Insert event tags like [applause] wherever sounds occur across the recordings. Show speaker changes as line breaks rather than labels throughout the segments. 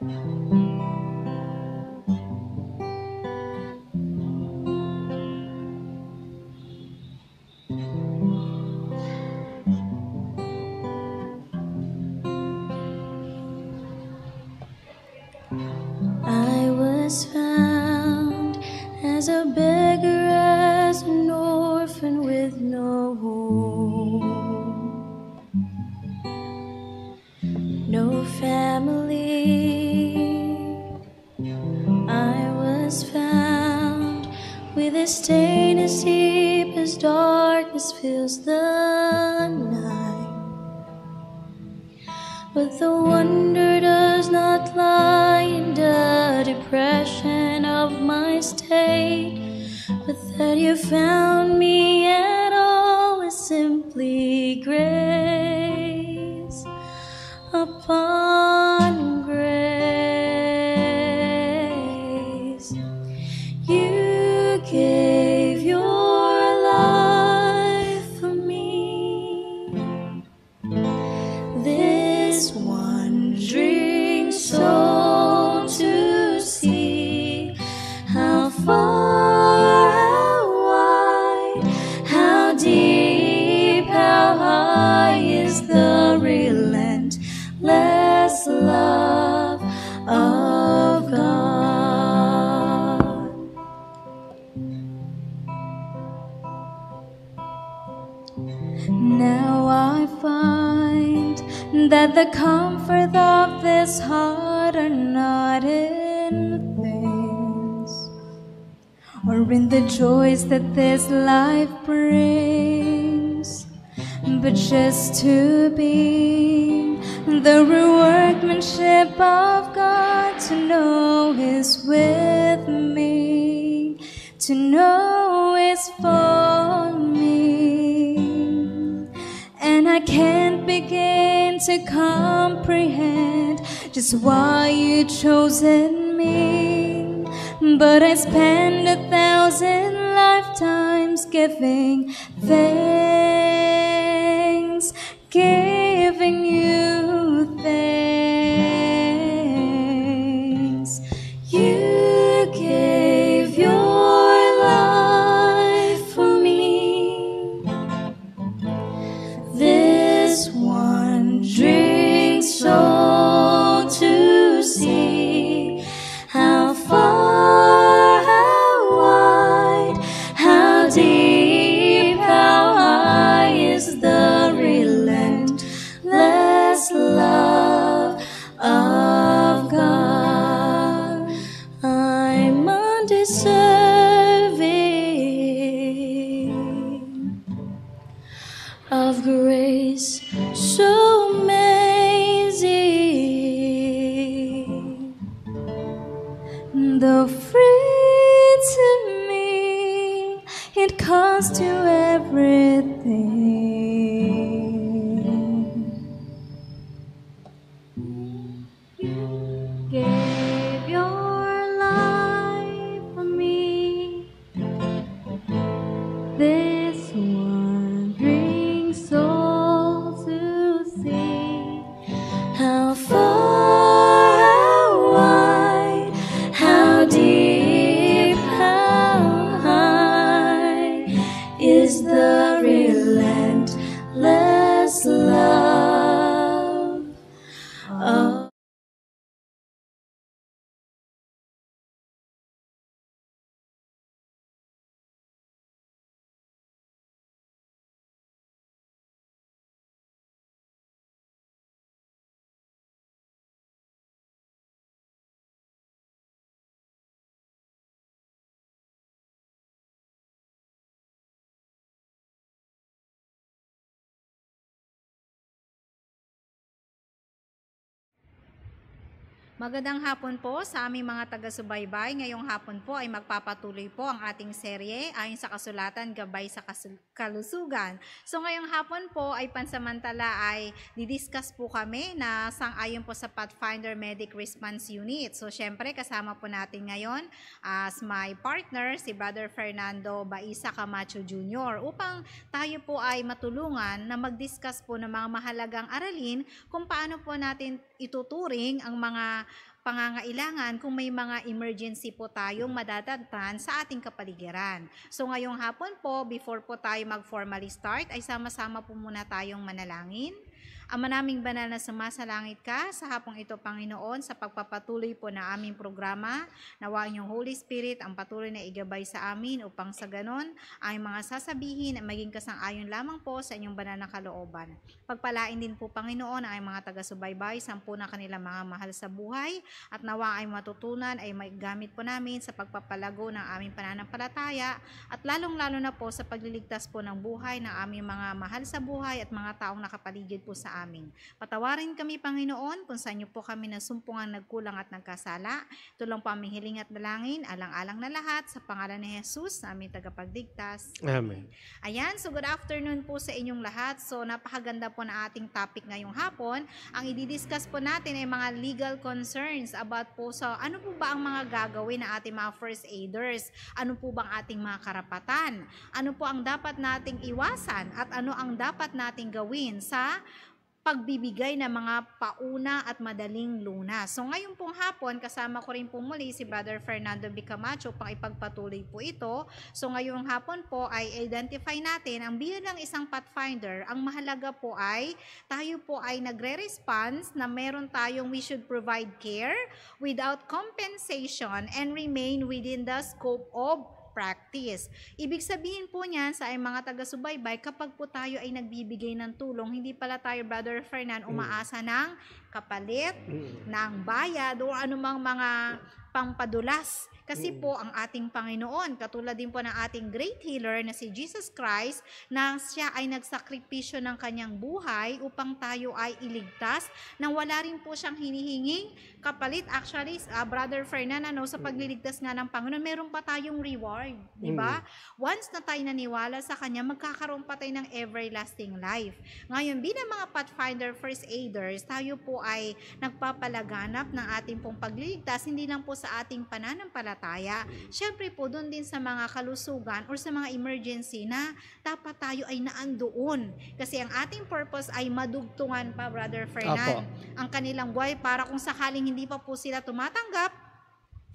もう。with me to know it's for me. And I can't begin to comprehend just why you chosen me. But I spend a thousand lifetimes giving thanks, giving you. Magandang hapon po sa aming mga taga-subaybay. Ngayong hapon po ay
magpapatuloy po ang ating serye ayon sa kasulatan Gabay sa Kalusugan. So ngayong hapon po ay pansamantala ay didiscuss po kami na sangayon po sa Pathfinder Medic Response Unit. So syempre kasama po natin ngayon ah, as my partner si Brother Fernando Baisa Camacho Jr. upang tayo po ay matulungan na mag-discuss po ng mga mahalagang aralin kung paano po natin ituturing ang mga pangangailangan kung may mga emergency po tayong mm. madadatan sa ating kapaligiran. So ngayong hapon po, before po tayo mag-formally start, ay sama-sama po muna tayong manalangin. Ama naming banal na sumasalangit ka sa hapong ito, Panginoon, sa pagpapatuloy po na aming programa. Nawa inyong Holy Spirit ang patuloy na igabay sa amin upang sa ganon ay mga sasabihin ay maging kasang-ayon lamang po sa inyong banal na kalooban. Pagpalain din po, Panginoon, ang mga taga-subaybay, sampu na kanilang mga mahal sa buhay at nawa ay matutunan ay may gamit po namin sa pagpapalago ng aming pananampalataya at lalong-lalo na po sa pagliligtas po ng buhay ng aming mga mahal sa buhay at mga taong nakapaligid po sa sa amin. Patawarin kami, Panginoon, kung saan niyo po kami nasumpungang nagkulang at nagkasala. Tulang po aming hiling at dalangin, alang-alang na lahat, sa pangalan ni Jesus, aming tagapagdigtas. Amen. Ayan, so good afternoon po sa inyong lahat. So, napakaganda po na ating topic ngayong hapon. Ang i-discuss po natin ay mga legal concerns about po sa ano po ba ang mga gagawin ng ating mga first aiders? Ano po bang ating mga karapatan? Ano po ang dapat nating iwasan at ano ang dapat nating gawin sa pagbibigay ng mga pauna at madaling lunas. So ngayon pong hapon, kasama ko rin po muli si Brother Fernando Bicamacho pang ipagpatuloy po ito. So ngayong hapon po ay identify natin ang bilang isang pathfinder. Ang mahalaga po ay tayo po ay nagre-response na meron tayong we should provide care without compensation and remain within the scope of practice. Ibig sabihin po niyan sa ay mga taga-subaybay, kapag po tayo ay nagbibigay ng tulong, hindi pala tayo, Brother Fernand, mm. umaasa ng kapalit, mm. ng bayad, o anumang mga pampadulas. Kasi po mm. ang ating Panginoon, katulad din po ng ating great healer na si Jesus Christ, na siya ay nagsakripisyo ng kanyang buhay upang tayo ay iligtas, nang wala rin po siyang hinihinging kapalit. Actually, uh, Brother Fernan, ano, sa mm. pagliligtas nga ng Panginoon, meron pa tayong reward, di ba? Mm. Once na tayo naniwala sa Kanya, magkakaroon pa tayo ng everlasting life. Ngayon, bilang mga Pathfinder First Aiders, tayo po ay nagpapalaganap ng ating pong pagliligtas, hindi lang po sa ating pananampalataya, syempre po doon din sa mga kalusugan or sa mga emergency na dapat tayo ay naandoon. Kasi ang ating purpose ay madugtungan pa, Brother Fernan, Apo. ang kanilang buhay para kung sakaling hindi pa po sila tumatanggap,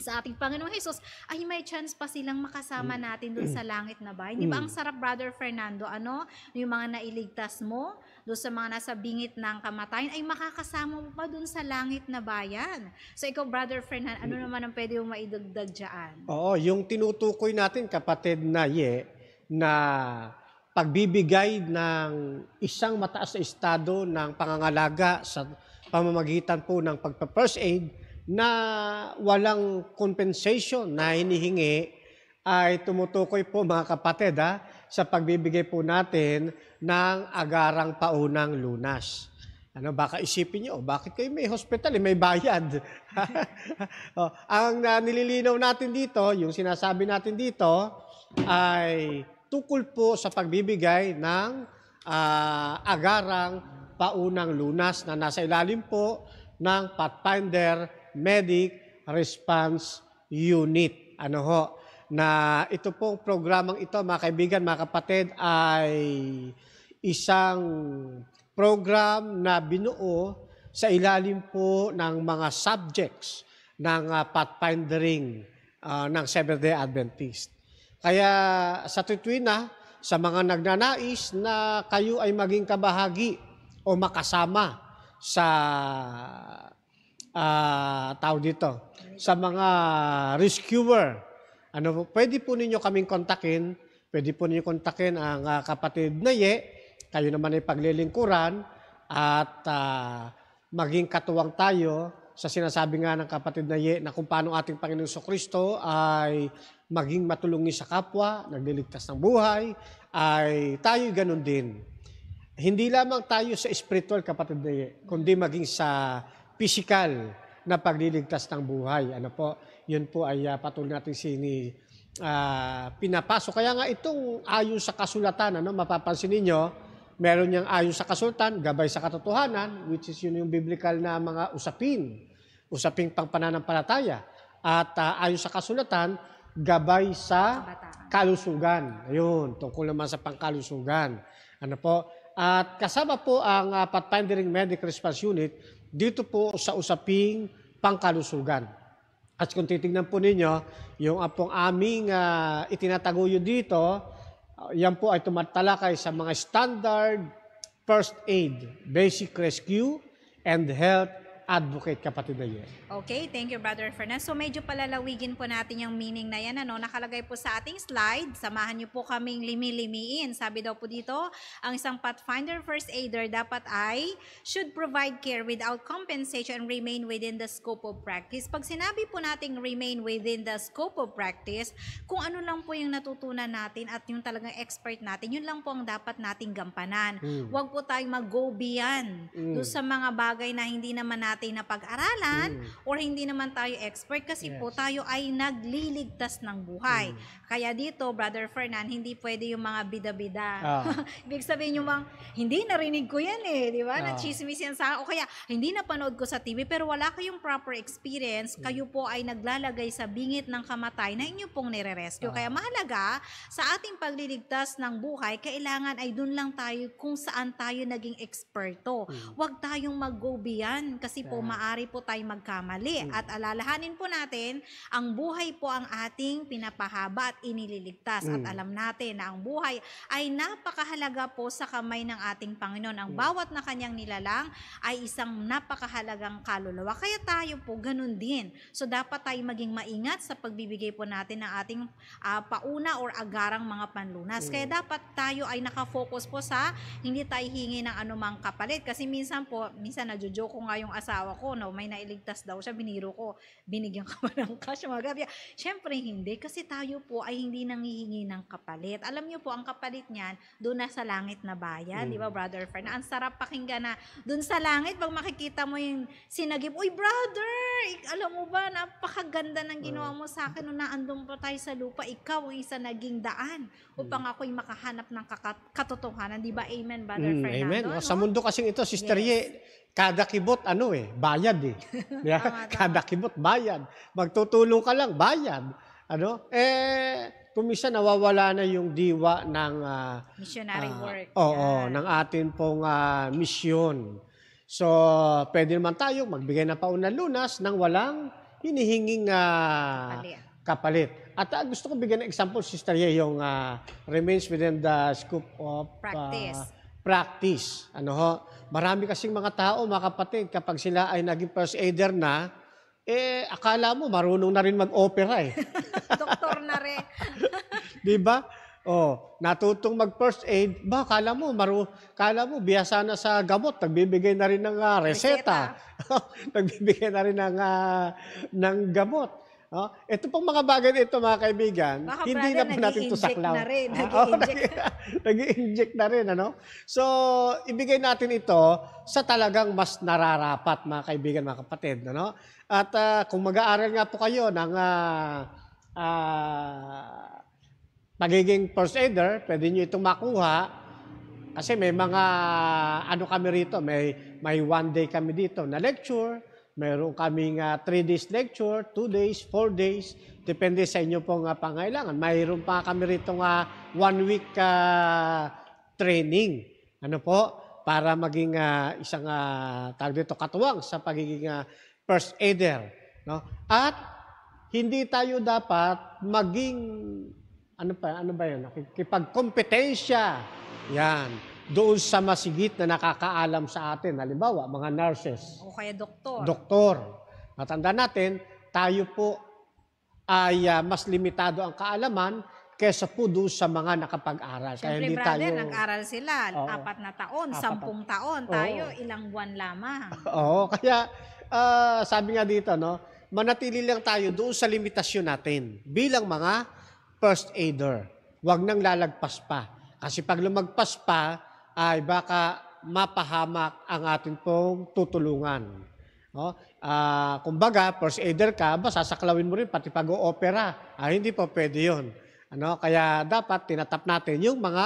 sa ating Panginoong Hesus, ay may chance pa silang makasama natin doon sa mm. langit na bahay. Di ba mm. ang sarap, Brother Fernando, ano? Yung mga nailigtas mo, doon sa mga nasa bingit ng kamatayan, ay makakasama mo pa doon sa langit na bayan. So ikaw, Brother Fernan, ano naman ang pwede mong maidagdag dyan?
Oo, yung tinutukoy natin, kapatid na ye, na pagbibigay ng isang mataas na estado ng pangangalaga sa pamamagitan po ng pagpa-first aid na walang compensation na hinihingi ay tumutukoy po mga kapatid ha, sa pagbibigay po natin ng agarang paunang lunas. Ano, baka isipin niyo, oh, bakit kayo may hospital, eh, may bayad? [laughs] oh, ang uh, nililinaw natin dito, yung sinasabi natin dito, ay tukol po sa pagbibigay ng uh, agarang paunang lunas na nasa ilalim po ng Pathfinder Medic Response Unit. Ano ho? na ito pong programang ito, mga kaibigan, mga kapatid, ay isang program na binuo sa ilalim po ng mga subjects ng uh, pathfindering uh, ng Seventh-day Adventist. Kaya sa tutuin na, sa mga nagnanais na kayo ay maging kabahagi o makasama sa uh, ah, tao dito, sa mga rescuer ano, pwede po ninyo kaming kontakin. Pwede po ninyo kontakin ang uh, kapatid na Ye. Kayo naman ay paglilingkuran at uh, maging katuwang tayo sa sinasabi nga ng kapatid na Ye na kung paano ating Panginoon So Kristo ay maging matulungin sa kapwa, nagliligtas ng buhay, ay tayo ganun din. Hindi lamang tayo sa spiritual, kapatid na Ye, kundi maging sa physical na pagliligtas ng buhay. Ano po, yun po ay uh, patuloy natin sini uh, ah, pinapasok. Kaya nga itong ayon sa kasulatan, ano, mapapansin ninyo, meron niyang ayon sa kasulatan, gabay sa katotohanan, which is yun yung biblical na mga usapin, usaping pangpananampalataya. At uh, ayon sa kasulatan, gabay sa kalusugan. Ayun, tungkol naman sa pangkalusugan. Ano po? At kasama po ang uh, Pathfinding Medic Response Unit dito po sa usaping pangkalusugan. At kung titingnan po ninyo, yung apong aming uh, itinataguyo dito, uh, yan po ay tumatalakay sa mga standard first aid, basic rescue, and health advocate, kapatid na yun.
Okay, thank you, Brother Fernand. So medyo palalawigin po natin yung meaning na yan. Ano? Nakalagay po sa ating slide, samahan niyo po kaming limi-limiin. Sabi daw po dito, ang isang Pathfinder First Aider dapat ay should provide care without compensation and remain within the scope of practice. Pag sinabi po nating remain within the scope of practice, kung ano lang po yung natutunan natin at yung talagang expert natin, yun lang po ang dapat nating gampanan. Mm. Huwag po tayong mag-go beyond mm. doon sa mga bagay na hindi naman natin natin pag aralan mm. or hindi naman tayo expert kasi yes. po tayo ay nagliligtas ng buhay. Mm. Kaya dito, Brother Fernan, hindi pwede yung mga bida-bida. Oh. [laughs] Ibig sabihin yung mga, hindi, narinig ko yan eh, di ba? Oh. Na-chismis yan sa O Kaya, hindi napanood ko sa TV, pero wala kayong proper experience. Hmm. Kayo po ay naglalagay sa bingit ng kamatay na inyo pong nire-rescue. Oh. Kaya mahalaga, sa ating pagliligtas ng buhay, kailangan ay dun lang tayo kung saan tayo naging eksperto. Mm. Huwag tayong mag-go beyond kasi po yeah. maari po tayo magkamali. Mm. At alalahanin po natin, ang buhay po ang ating pinapahaba at inililigtas. Mm. At alam natin na ang buhay ay napakahalaga po sa kamay ng ating Panginoon. Ang mm. bawat na kanyang nilalang ay isang napakahalagang kaluluwa. Kaya tayo po, ganun din. So dapat tayo maging maingat sa pagbibigay po natin ng ating uh, pauna or agarang mga panlunas. Mm. Kaya dapat tayo ay nakafocus po sa hindi tayo hingi ng anumang kapalit. Kasi minsan po, minsan nadjojoke ko nga yung asawa ko, no? may nailigtas daw siya, biniro ko, binigyan [laughs] ka ba ng cash? Mga gabi. Siyempre hindi, kasi tayo po ay ay hindi nanghihingi ng kapalit. Alam niyo po, ang kapalit niyan, doon na sa langit na bayan, mm. di ba, mm. Brother Fern? Ang sarap pakinggan na doon sa langit, pag makikita mo yung sinagip, Uy, brother! Alam mo ba, napakaganda ng ginawa ah. mo sa akin nung naandun pa tayo sa lupa. Ikaw ang isa naging daan upang mm. ako'y makahanap ng kakat- katotohanan. Di ba? Amen, Brother mm, Fernando? Amen. No? Ah, sa
mundo kasing ito, Sister yes. Ye, kada kibot ano eh, bayad eh. [laughs] kada kibot bayad. Magtutulong ka lang, bayad ano, eh, kumisa nawawala na yung diwa ng uh,
missionary uh, work.
Oo, yeah. ng atin pong uh, misyon. So, pwede naman tayo magbigay na paunang lunas nang walang hinihinging uh, kapalit. kapalit. At uh, gusto kong bigyan ng example, Sister Ye, yung uh, remains within the scope of practice. Uh, practice. Ano ho? Marami kasing mga tao, mga kapatid, kapag sila ay naging first aider na, eh, akala mo marunong na rin mag-opera eh. [laughs] Doktor na rin. [laughs] Di ba? Oh, natutong mag first aid, ba kala mo maru kala mo biyasa na sa gamot, nagbibigay na rin ng uh, reseta. [laughs] nagbibigay na rin ng uh, ng gamot. Oh, ito pong mga bagay na ito mga kaibigan, Baka hindi brother, na po natin to saklaw. Na rin, nag inject oh, nag-i-inject na rin, ano? So, ibigay natin ito sa talagang mas nararapat mga kaibigan, mga kapatid, ano? At uh, kung mag-aaral nga po kayo ng uh, uh, pagiging first aider, pwede nyo itong makuha. Kasi may mga ano kami rito, may, may one day kami dito na lecture, mayroon kaming uh, three days lecture, two days, four days, depende sa inyo pong uh, pangailangan. Mayroon pa kami rito nga uh, one week uh, training. Ano po? Para maging uh, isang uh, tawag dito katuwang sa pagiging uh, first aider. No? At hindi tayo dapat maging, ano, pa, ano ba yun, nakikipagkompetensya. Yan. Doon sa masigit na nakakaalam sa atin. Halimbawa, mga nurses. O kaya doktor. Doktor. Matanda natin, tayo po ay uh, mas limitado ang kaalaman kaysa po doon sa mga nakapag-aral. Siyempre, Kaya hindi brother, tayo... nag-aral
sila, Oo. apat na taon, apat sampung taon. tayo, Oo. ilang buwan lamang.
Oo, kaya uh, sabi nga dito, no? manatili lang tayo doon sa limitasyon natin bilang mga first aider. Huwag nang lalagpas pa. Kasi pag lumagpas pa, ay baka mapahamak ang atin pong tutulungan. No? Uh, kumbaga, first aider ka, basasaklawin mo rin pati pag-oopera. Ah, hindi po pwede yun. Ano? Kaya dapat tinatap natin yung mga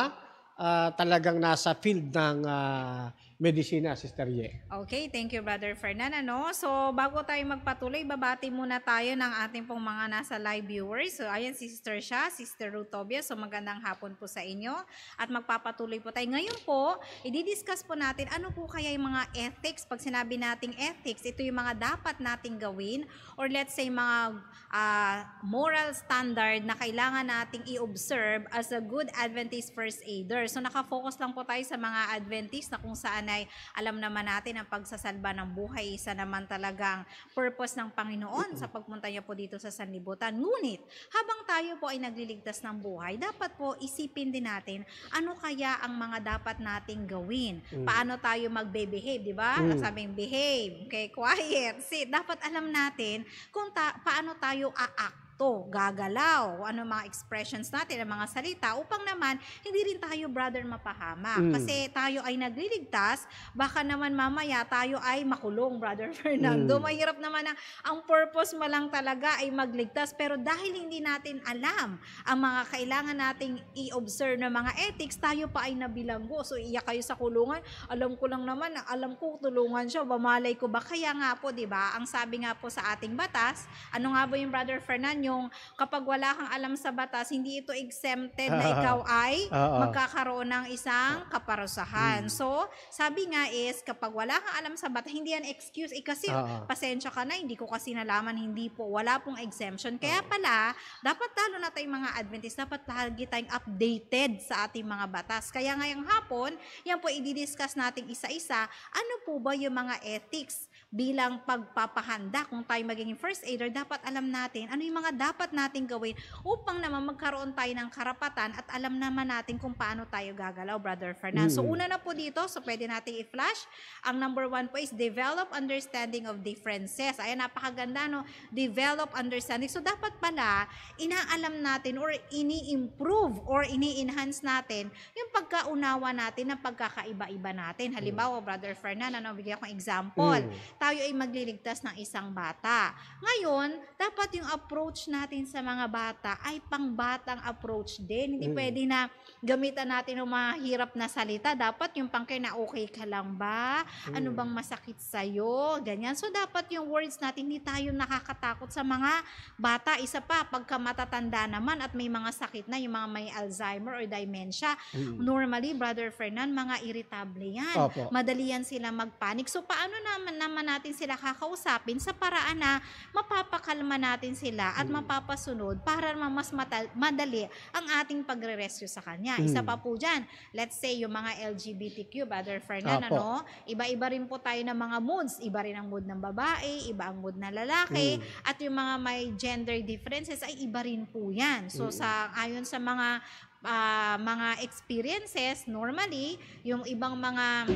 uh, talagang nasa field ng uh, Medicine Sister Ye.
Okay, thank you Brother Fernan. Ano? So bago tayo magpatuloy, babati muna tayo ng ating pong mga nasa live viewers. So ayan si Sister Sha, Sister Rutobia. So magandang hapon po sa inyo at magpapatuloy po tayo. Ngayon po, i-discuss po natin ano po kaya yung mga ethics. Pag sinabi nating ethics, ito yung mga dapat nating gawin or let's say mga uh, moral standard na kailangan nating i-observe as a good Adventist first aider. So naka-focus lang po tayo sa mga Adventist na kung saan ay alam naman natin ang pagsasalba ng buhay, isa naman talagang purpose ng Panginoon sa pagpunta niya po dito sa sanlibutan. Ngunit, habang tayo po ay nagliligtas ng buhay, dapat po isipin din natin ano kaya ang mga dapat nating gawin. Mm. Paano tayo magbe-behave, di ba? Mm. Sabing behave, okay, quiet, sit. Dapat alam natin kung ta- paano tayo a-act akto, gagalaw, o ano mga expressions natin, ang mga salita, upang naman hindi rin tayo, brother, mapahamak. Mm. Kasi tayo ay nagliligtas, baka naman mamaya tayo ay makulong, brother [laughs] Fernando. Mm. Mahirap naman na ang purpose mo lang talaga ay magligtas, pero dahil hindi natin alam ang mga kailangan nating i-observe ng mga ethics, tayo pa ay nabilanggo. So, iyak kayo sa kulungan, alam ko lang naman, alam ko tulungan siya, bamalay ko ba? Kaya nga po, di ba, ang sabi nga po sa ating batas, ano nga ba yung brother Fernando, yung kapag wala kang alam sa batas, hindi ito exempted na [laughs] ikaw ay magkakaroon ng isang kaparusahan. Mm. So, sabi nga is, kapag wala kang alam sa batas, hindi yan excuse. Eh kasi, pasensya ka na, hindi ko kasi nalaman, hindi po, wala pong exemption. Kaya pala, dapat lalo na tayong mga Adventist, dapat lagi tayong updated sa ating mga batas. Kaya ngayong hapon, yan po i-discuss natin isa-isa, ano po ba yung mga ethics bilang pagpapahanda kung tayo magiging first aider, dapat alam natin ano yung mga dapat natin gawin upang naman magkaroon tayo ng karapatan at alam naman natin kung paano tayo gagalaw, Brother Fernando. Mm-hmm. So una na po dito, so pwede natin i-flash. Ang number one po is develop understanding of differences. Ayan, napakaganda, no? Develop understanding. So dapat pala, inaalam natin or ini-improve or ini-enhance natin yung pagkaunawa natin ng pagkakaiba-iba natin. Mm. Halimbawa, mm-hmm. Brother Fernando, ano, bigyan akong example. Mm-hmm tayo ay magliligtas ng isang bata. Ngayon, dapat yung approach natin sa mga bata ay pangbatang approach din. Hindi mm. pwede na gamitan natin ng mga hirap na salita. Dapat yung pangkay na okay ka lang ba? Ano mm. bang masakit sa'yo? Ganyan. So, dapat yung words natin, hindi tayo nakakatakot sa mga bata. Isa pa, pagka matatanda naman at may mga sakit na, yung mga may Alzheimer or dementia, mm. normally, Brother Fernand, mga irritable yan. Opo. Madali yan sila magpanik. So, paano naman naman natin sila kakausapin sa paraan na mapapakalma natin sila at mm. mapapasunod para mas matal- madali ang ating pagre-rescue sa kanya. Mm. Isa pa po dyan, let's say yung mga LGBTQ, Brother Fernand, ano, iba-iba rin po tayo ng mga moods. Iba rin ang mood ng babae, iba ang mood ng lalaki, mm. at yung mga may gender differences ay iba rin po yan. So, mm. sa, ayon sa mga uh, mga experiences, normally, yung ibang mga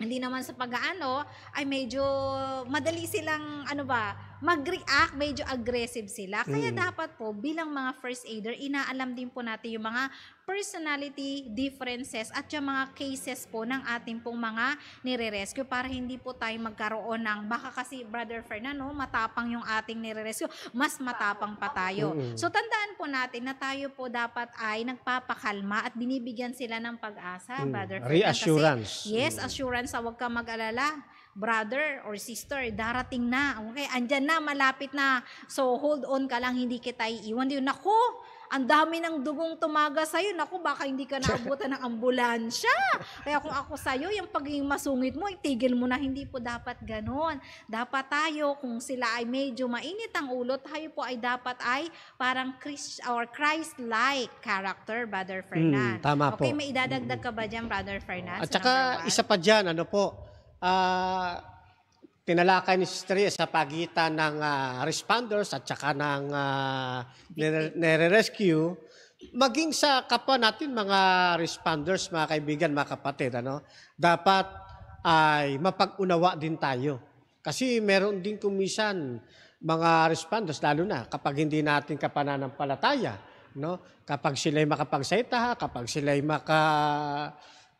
hindi naman sa pag-aano, ay medyo madali silang ano ba, mag-react, medyo aggressive sila. Kaya mm. dapat po, bilang mga first aider, inaalam din po natin yung mga personality differences at yung mga cases po ng ating pong mga nire-rescue para hindi po tayo magkaroon ng, baka kasi Brother Fernando, matapang yung ating nire-rescue, mas matapang pa tayo. mm So tandaan po natin na tayo po dapat ay nagpapakalma at binibigyan sila ng pag-asa, mm. Brother Fernando. Reassurance. Kasi, yes, mm. assurance sa ah, huwag ka mag-alala brother or sister, darating na. Okay, andyan na, malapit na. So, hold on ka lang, hindi kita iiwan. Yun, naku, ang dami ng dugong tumaga sa'yo. Naku, baka hindi ka naabutan ng ambulansya. Kaya kung ako sa'yo, yung pagiging masungit mo, itigil mo na. Hindi po dapat ganon. Dapat tayo, kung sila ay medyo mainit ang ulo, tayo po ay dapat ay parang Christ, or Christ-like character, Brother Fernan. Hmm, tama okay, po. Okay, may idadagdag ka ba dyan, Brother Fernan? At saka,
isa pa dyan, ano po, uh, tinalakay ni Sister sa pagitan ng uh, responders at saka ng uh, nire-rescue, maging sa kapwa natin mga responders, mga kaibigan, mga kapatid, ano, dapat ay mapag-unawa din tayo. Kasi meron din kumisan mga responders, lalo na kapag hindi natin kapananampalataya, no? kapag sila'y makapagsaita, kapag sila'y maka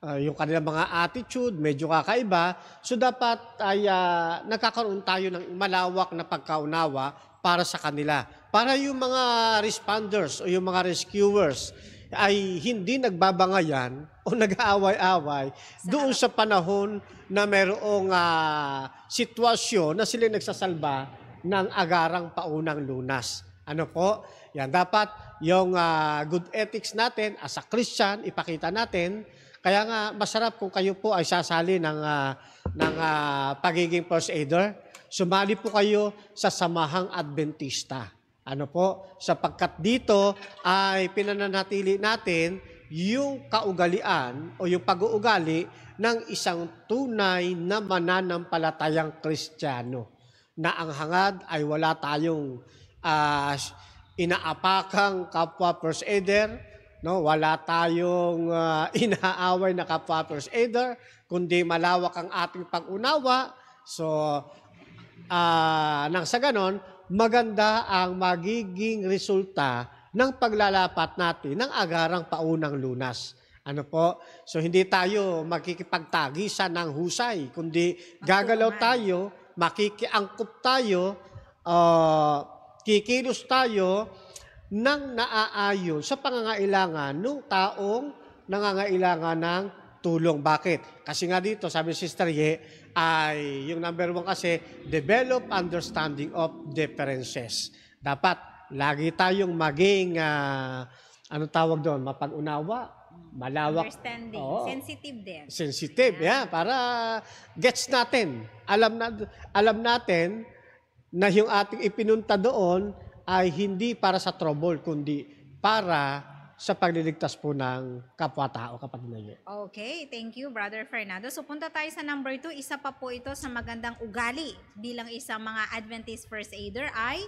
uh, yung kanilang mga attitude, medyo kakaiba. So dapat ay uh, nagkakaroon tayo ng malawak na pagkaunawa para sa kanila. Para yung mga responders o yung mga rescuers ay hindi nagbabangayan o nag-aaway-away doon sa panahon na mayroong uh, ah, sitwasyon na sila nagsasalba ng agarang paunang lunas. Ano po? Yan, dapat yung uh, good ethics natin as a Christian, ipakita natin kaya nga masarap kung kayo po ay sasali ng uh, ng uh, pagiging first aider. Sumali po kayo sa Samahang Adventista. Ano po? Sapagkat dito ay pinananatili natin yung kaugalian o yung pag-uugali ng isang tunay na mananampalatayang Kristiyano na ang hangad ay wala tayong uh, inaapakang kapwa first aider, No, wala tayong uh, [laughs] inaaway na kapwa-first aider, kundi malawak ang ating pag-unawa. So, uh, nang sa ganon, maganda ang magiging resulta ng paglalapat natin ng agarang paunang lunas. Ano po? So, hindi tayo makikipagtagisan ng husay, kundi gagalaw tayo, makikiangkop tayo, uh, kikilos tayo, nang naaayon sa pangangailangan ng taong nangangailangan ng tulong. Bakit? Kasi nga dito, sabi ni Sister Ye, ay yung number one kasi, develop understanding of differences. Dapat, lagi tayong maging, uh, ano tawag doon, mapag-unawa, malawak. Understanding. Oo. Sensitive din. Sensitive, yeah. yeah. Para gets natin. Alam, na, alam natin na yung ating ipinunta doon, ay hindi para sa trouble, kundi para sa pagliligtas po ng kapwa-tao, kapatid na
Okay, thank you, Brother Fernando. So punta tayo sa number two. Isa pa po ito sa magandang ugali bilang isang mga Adventist First Aider ay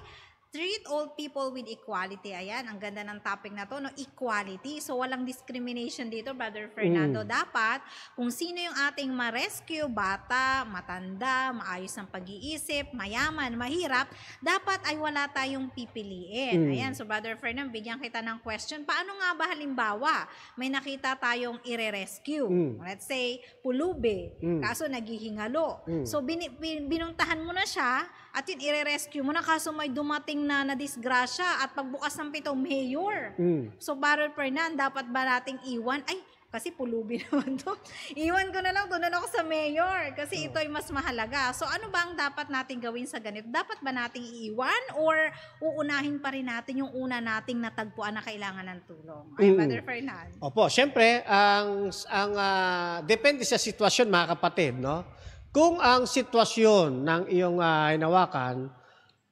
Treat all people with equality. Ayan, ang ganda ng topic na to, no? Equality. So, walang discrimination dito, Brother Fernando. Mm. Dapat, kung sino yung ating ma-rescue, bata, matanda, maayos ang pag-iisip, mayaman, mahirap, dapat ay wala tayong pipiliin. Mm. Ayan, so Brother Fernando, bigyan kita ng question. Paano nga ba halimbawa, may nakita tayong ire-rescue? Mm. Let's say, pulube. Mm. Kaso, naghihingalo. Mm. So, bin- bin- binuntahan mo na siya, at yun, ire-rescue mo na kaso may dumating na na disgrasya at pagbukas ng pito, mayor. Mm. So, Barrel Fernan, dapat ba nating iwan? Ay, kasi pulubi [laughs] naman to. Iwan ko na lang, tunan ako sa mayor kasi mm. ito ay mas mahalaga. So ano ba ang dapat nating gawin sa ganito? Dapat ba nating iiwan or uunahin pa rin natin yung una nating natagpuan na kailangan ng tulong? Ay, mm. Brother Fernand.
Opo, syempre, ang, ang uh, depende sa sitwasyon mga kapatid, no? Kung ang sitwasyon ng iyong uh, hinawakan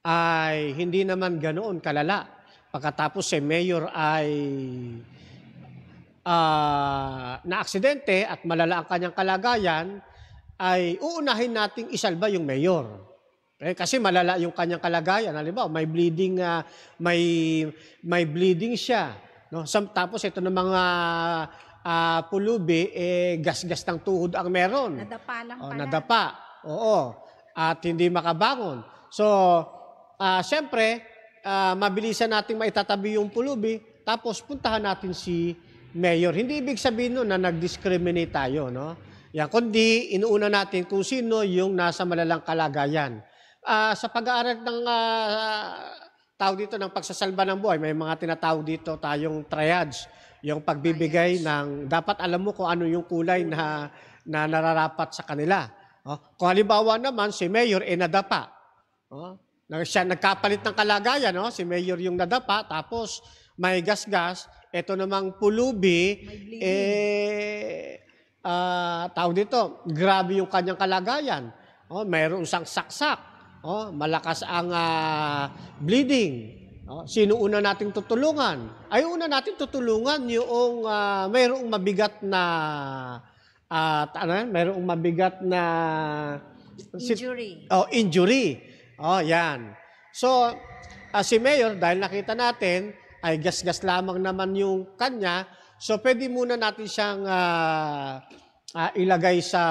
ay hindi naman ganoon kalala, pagkatapos si mayor ay uh, na-aksidente at malala ang kanyang kalagayan, ay uunahin nating isalba yung mayor. Eh, kasi malala yung kanyang kalagayan. Halimbawa, may bleeding, uh, may, may bleeding siya. No? Some, tapos ito ng mga uh, pulubi, eh, gasgas ng tuhod ang meron. Nadapa lang o, oh, pala. Nadapa, oo. At hindi makabangon. So, uh, ah, siyempre, uh, ah, mabilisan natin maitatabi yung pulubi, tapos puntahan natin si mayor. Hindi ibig sabihin nun na nag-discriminate tayo, no? Yan, kundi inuuna natin kung sino yung nasa malalang kalagayan. Uh, sa pag-aaral ng uh, tao dito ng pagsasalba ng buhay, may mga tinatawag dito tayong triads. Yung pagbibigay ng, dapat alam mo kung ano yung kulay na, na nararapat sa kanila. Oh, kung halimbawa naman, si Mayor eh nadapa. Oh, siya nagkapalit ng kalagayan, no? Oh, si Mayor yung nadapa, tapos may gasgas, ito namang pulubi, eh, uh, tawag dito, grabe yung kanyang kalagayan. Oh, mayroon isang saksak. Oh, malakas ang uh, bleeding. No? Sino una nating tutulungan? Ay una nating tutulungan yung uh, mayroong mabigat na uh, ano, mayroong mabigat na injury. oh, injury. Oh, yan. So, uh, si Mayor, dahil nakita natin, ay gasgas lamang naman yung kanya, so pwede muna natin siyang uh, uh, ilagay sa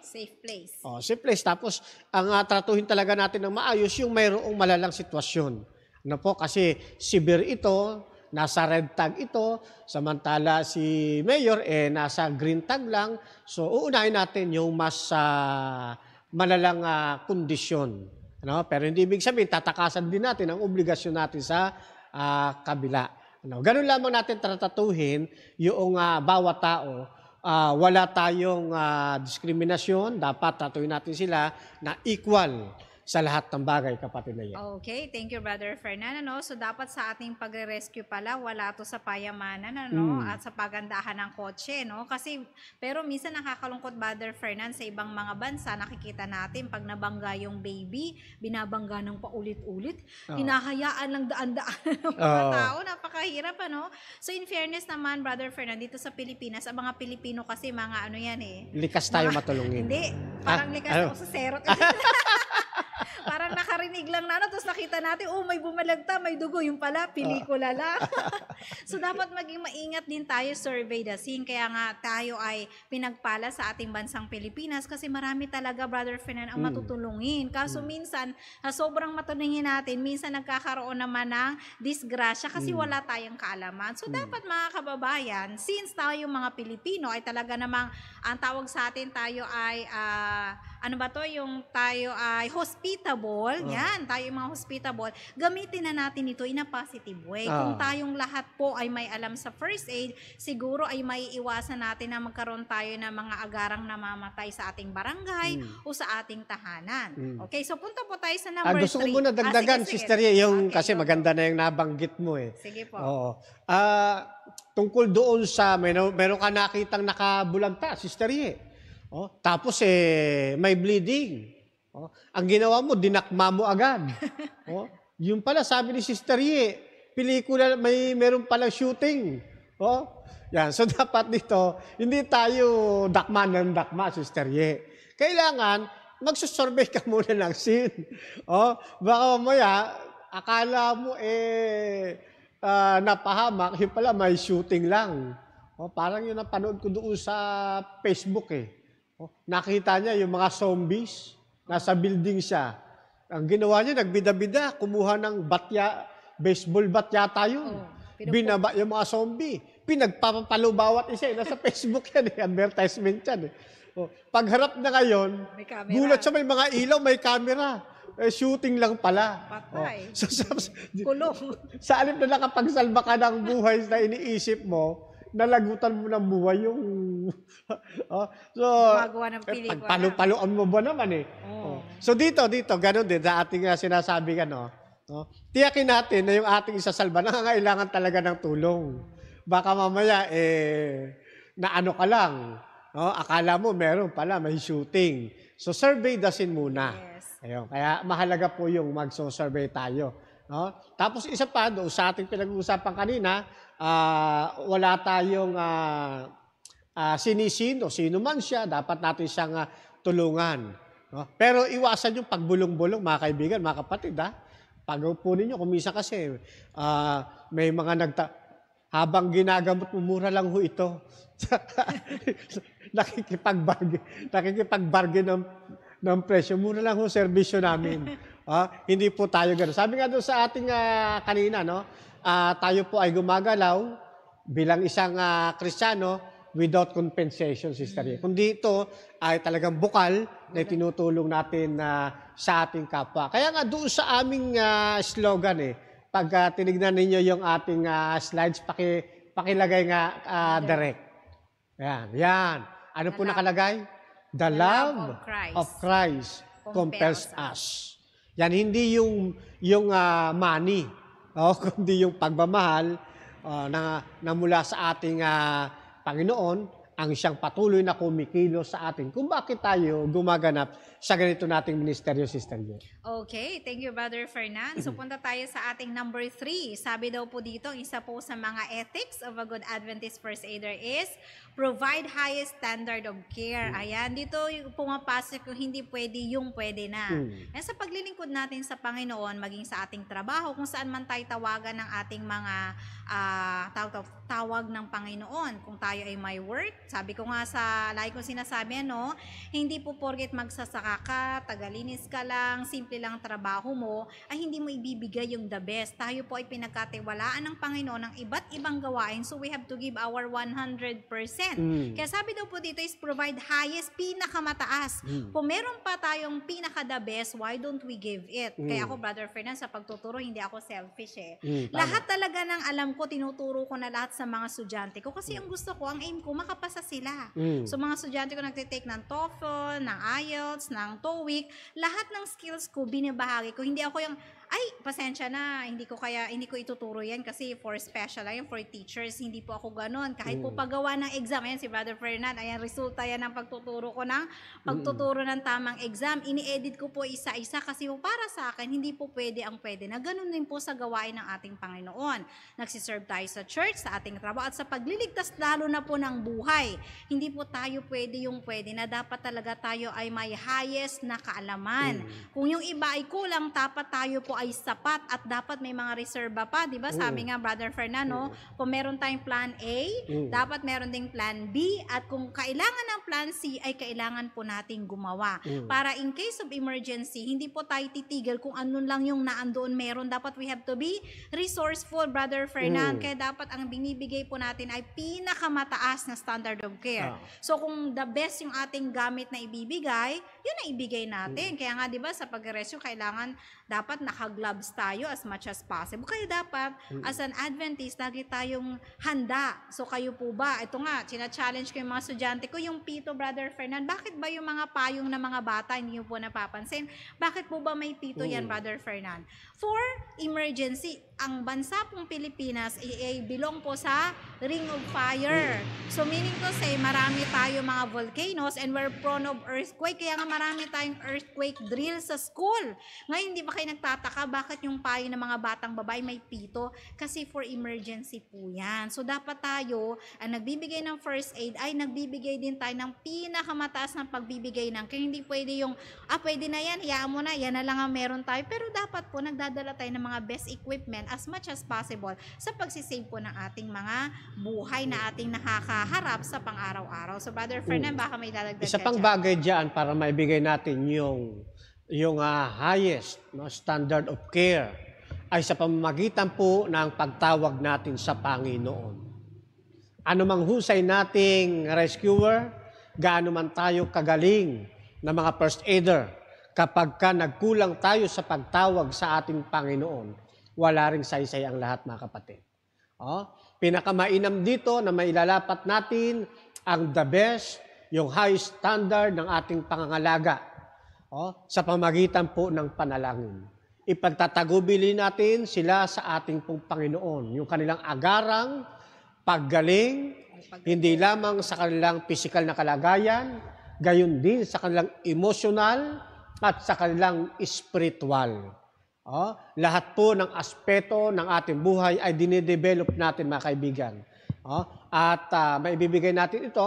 safe place. Oh, safe place tapos ang uh, tratuhin talaga natin ng maayos yung mayroong malalang sitwasyon. No po, kasi severe ito, nasa red tag ito, samantala si Mayor eh nasa green tag lang. So uunahin natin yung mas uh, malalang uh, kondisyon. No? Pero hindi ibig sabihin tatakasan din natin ang obligasyon natin sa uh, kabila. No? Ganun lamang natin tratatuhin yung uh, bawat tao. Uh, wala tayong uh, diskriminasyon, dapat tatuhin natin sila na equal sa lahat ng bagay, kapatid na yan.
Okay, thank you Brother Fernando. No? So dapat sa ating pagre-rescue pala, wala to sa payamanan ano? Mm. at sa pagandahan ng kotse. No? Kasi, pero minsan nakakalungkot Brother Fernando sa ibang mga bansa, nakikita natin pag nabangga yung baby, binabangga ng paulit-ulit, oh. hinahayaan lang daan-daan [laughs] ng mga oh. tao, napakahirap. Ano? So in fairness naman Brother Fernando, dito sa Pilipinas, ang mga Pilipino kasi mga ano yan eh.
Likas tayo mga, matulungin. Hindi, ah, parang ah, likas ano? ako sa
serot. [laughs] nakita natin, oh, may bumalagta, may dugo. Yung pala, pelikula ah. lang. [laughs] so, dapat maging maingat din tayo survey the scene. Kaya nga tayo ay pinagpala sa ating bansang Pilipinas kasi marami talaga, Brother Fernan, ang hmm. matutulungin. Kaso mm. minsan, sobrang matunungin natin, minsan nagkakaroon naman ng disgrasya kasi mm. wala tayong kaalaman. So, mm. dapat mga kababayan, since tayo mga Pilipino ay talaga namang ang tawag sa atin tayo ay uh, ano ba to yung tayo ay hospitable oh. yan tayo yung mga hospitable gamitin na natin ito in a positive way oh. kung ah. tayong lahat po ay may alam sa first aid siguro ay may iwasan natin na magkaroon tayo ng mga agarang namamatay sa ating barangay mm. o sa ating tahanan mm. okay so punta po tayo sa
number 3 ah, gusto three. ko muna dagdagan ah, sige, sister yung okay, kasi maganda na yung nabanggit mo eh sige po oo uh, tungkol doon sa, meron, meron ka nakitang nakabulagta, Sister Ye. Oh, tapos eh, may bleeding. Oh, ang ginawa mo, dinakma mo agad. [laughs] oh, yung pala, sabi ni Sister Ye, pelikula, may meron pala shooting. Oh, yan. So [laughs] dapat dito, hindi tayo dakma ng dakma, Sister Ye. Kailangan, magsusurvey ka muna ng sin. Oh, baka mamaya, akala mo eh, uh, napahamak, yun pala may shooting lang. Oh, parang yun ang panood ko doon sa Facebook eh. Oh, nakita niya yung mga zombies, nasa building siya. Ang ginawa niya, nagbida-bida, kumuha ng batya, baseball bat yata yun. Oh, Binaba yung mga zombie. Pinagpapapalo bawat isa. Eh. Nasa [laughs] Facebook yan eh. Advertisement yan eh. Oh, pagharap na ngayon, gulat siya may mga ilaw, may camera. Eh, shooting lang pala. Patay. Oh. [laughs] So, [laughs] sa, sa, Kulong. Sa alip na nakapagsalba ka ng buhay na iniisip mo, nalagutan mo ng buhay yung... [laughs] oh, so,
Magawa ng eh, pelikula. Eh, palo
paloan mo ba naman eh. Oh. Oh. So dito, dito, ganun din. Sa ating uh, sinasabi ka, no? no? Tiyakin natin na yung ating isasalba, nangangailangan talaga ng tulong. Baka mamaya, eh, na ano ka lang. No? Akala mo meron pala, may shooting. So survey dasin muna. Yeah. Ayun, kaya mahalaga po yung magso-survey tayo. No? Tapos isa pa, do, sa ating pinag-uusapan kanina, uh, wala tayong uh, uh, sinisino, sino man siya, dapat natin siyang uh, tulungan. No? Pero iwasan yung pagbulong-bulong, mga kaibigan, mga kapatid. Ha? Pag po kumisa kasi, uh, may mga nagta... Habang ginagamot mo, mura lang ho ito. [laughs] nakikipagbag, nakikipagbargain ng ng presyo. Mura lang ho servisyo namin. Ha? [laughs] Ah, hindi po tayo gano'n. Sabi nga doon sa ating uh, kanina, no? Uh, tayo po ay gumagalaw bilang isang uh, kristyano without compensation, Sister Ye. Mm. Kundi ito ay talagang bukal na tinutulong natin uh, sa ating kapwa. Kaya nga doon sa aming uh, slogan eh, pag uh, tinignan ninyo yung ating uh, slides, paki, pakilagay nga uh, direct. Yan, yan. Ano po nakalagay? The, love, of Christ, of Christ compels, us. us. Yan, hindi yung, yung uh, money, [laughs] oh, kundi yung pagmamahal uh, na, na mula sa ating uh, Panginoon ang siyang patuloy na kumikilos sa atin. Kung bakit tayo gumaganap sa ganito nating ministeryo, Sister Jen.
Okay, thank you, Brother Fernand. So mm-hmm. punta tayo sa ating number three. Sabi daw po dito, isa po sa mga ethics of a good Adventist First Aider is provide highest standard of care. Mm. Ayan, dito yung pumapasok yung hindi pwede, yung pwede na. Mm. Yan sa paglilingkod natin sa Panginoon, maging sa ating trabaho, kung saan man tayo tawagan ng ating mga uh, tawag, tawag ng Panginoon. Kung tayo ay may work, sabi ko nga sa like ko sinasabi, ano, hindi po porget magsasaka ka, tagalinis ka lang, simple lang trabaho mo, ay hindi mo ibibigay yung the best. Tayo po ay pinagkatiwalaan ng Panginoon ng iba't ibang gawain, so we have to give our 100%. Mm. Kaya sabi daw po dito is provide highest, pinakamataas. Mm. Kung meron pa tayong pinaka-the best, why don't we give it? Mm. Kaya ako, Brother Fernand, sa pagtuturo, hindi ako selfish eh. Mm, lahat talaga ng alam ko, tinuturo ko na lahat sa mga estudyante ko kasi mm. ang gusto ko, ang aim ko, makapasa sila. Mm. So mga estudyante ko nagtitake ng TOEFL, ng IELTS, ng ng TOEIC, lahat ng skills ko binibahagi ko. Hindi ako yung ay, pasensya na, hindi ko kaya, hindi ko ituturo yan kasi for special, ayun, for teachers, hindi po ako ganun. Kahit po mm. paggawa ng exam, ayan si Brother Fernand, ayan, resulta yan ng pagtuturo ko ng, pagtuturo ng tamang exam. Ini-edit ko po isa-isa kasi po para sa akin, hindi po pwede ang pwede na ganun din po sa gawain ng ating Panginoon. Nagsiserve tayo sa church, sa ating trabaho, at sa pagliligtas lalo na po ng buhay. Hindi po tayo pwede yung pwede na dapat talaga tayo ay may highest na kaalaman. Mm. Kung yung iba ay kulang, dapat tayo po ay ay sapat at dapat may mga reserva pa, 'di ba? Sabi mm. nga Brother Fernando, mm. kung meron tayong plan A, mm. dapat meron ding plan B at kung kailangan ng plan C ay kailangan po nating gumawa para in case of emergency, hindi po tayo titigil kung ano lang yung naandoon meron. Dapat we have to be resourceful, Brother Fernando. Kaya dapat ang binibigay po natin ay pinakamataas na standard of care. Ah. So kung the best yung ating gamit na ibibigay, yun ang ibigay natin. Mm. Kaya nga, di ba, sa pag-rescue, kailangan dapat nakagloves tayo as much as possible. Kaya dapat, mm. as an Adventist, lagi tayong handa. So, kayo po ba? Ito nga, china-challenge ko yung mga estudyante ko, yung Pito Brother Fernand, bakit ba yung mga payong na mga bata, hindi nyo po napapansin? Bakit po ba may Pito mm. yan, Brother Fernand? For emergency, ang bansa pong Pilipinas ay, belong po sa Ring of Fire. So meaning to say, marami tayo mga volcanoes and we're prone of earthquake. Kaya nga marami tayong earthquake drill sa school. Ngayon, di ba kayo nagtataka bakit yung payo ng mga batang babae may pito? Kasi for emergency po yan. So dapat tayo, ang nagbibigay ng first aid ay nagbibigay din tayo ng pinakamataas na pagbibigay ng. Kaya hindi pwede yung, ah pwede na yan, hiyaan mo na, yan na lang ang meron tayo. Pero dapat po, nagdadala tayo ng mga best equipment natin as much as possible sa pagsisave po ng ating mga buhay na ating nakakaharap sa pang-araw-araw. So, Brother Fernand, mm. baka may
dadagdag Isa pang dyan. bagay dyan para maibigay natin yung yung uh, highest no, standard of care ay sa pamamagitan po ng pagtawag natin sa Panginoon. Ano mang husay nating rescuer, gaano man tayo kagaling na mga first aider, kapag ka nagkulang tayo sa pagtawag sa ating Panginoon, wala ring saysay ang lahat mga kapatid. Oh, pinakamainam dito na mailalapat natin ang the best, yung high standard ng ating pangangalaga oh, sa pamagitan po ng panalangin. Ipagtatagubili natin sila sa ating pong Panginoon, yung kanilang agarang, paggaling, hindi lamang sa kanilang physical na kalagayan, gayon din sa kanilang emotional at sa kanilang spiritual. Oh, lahat po ng aspeto ng ating buhay ay dinedevelop natin mga kaibigan. Oh, at uh, maibibigay natin ito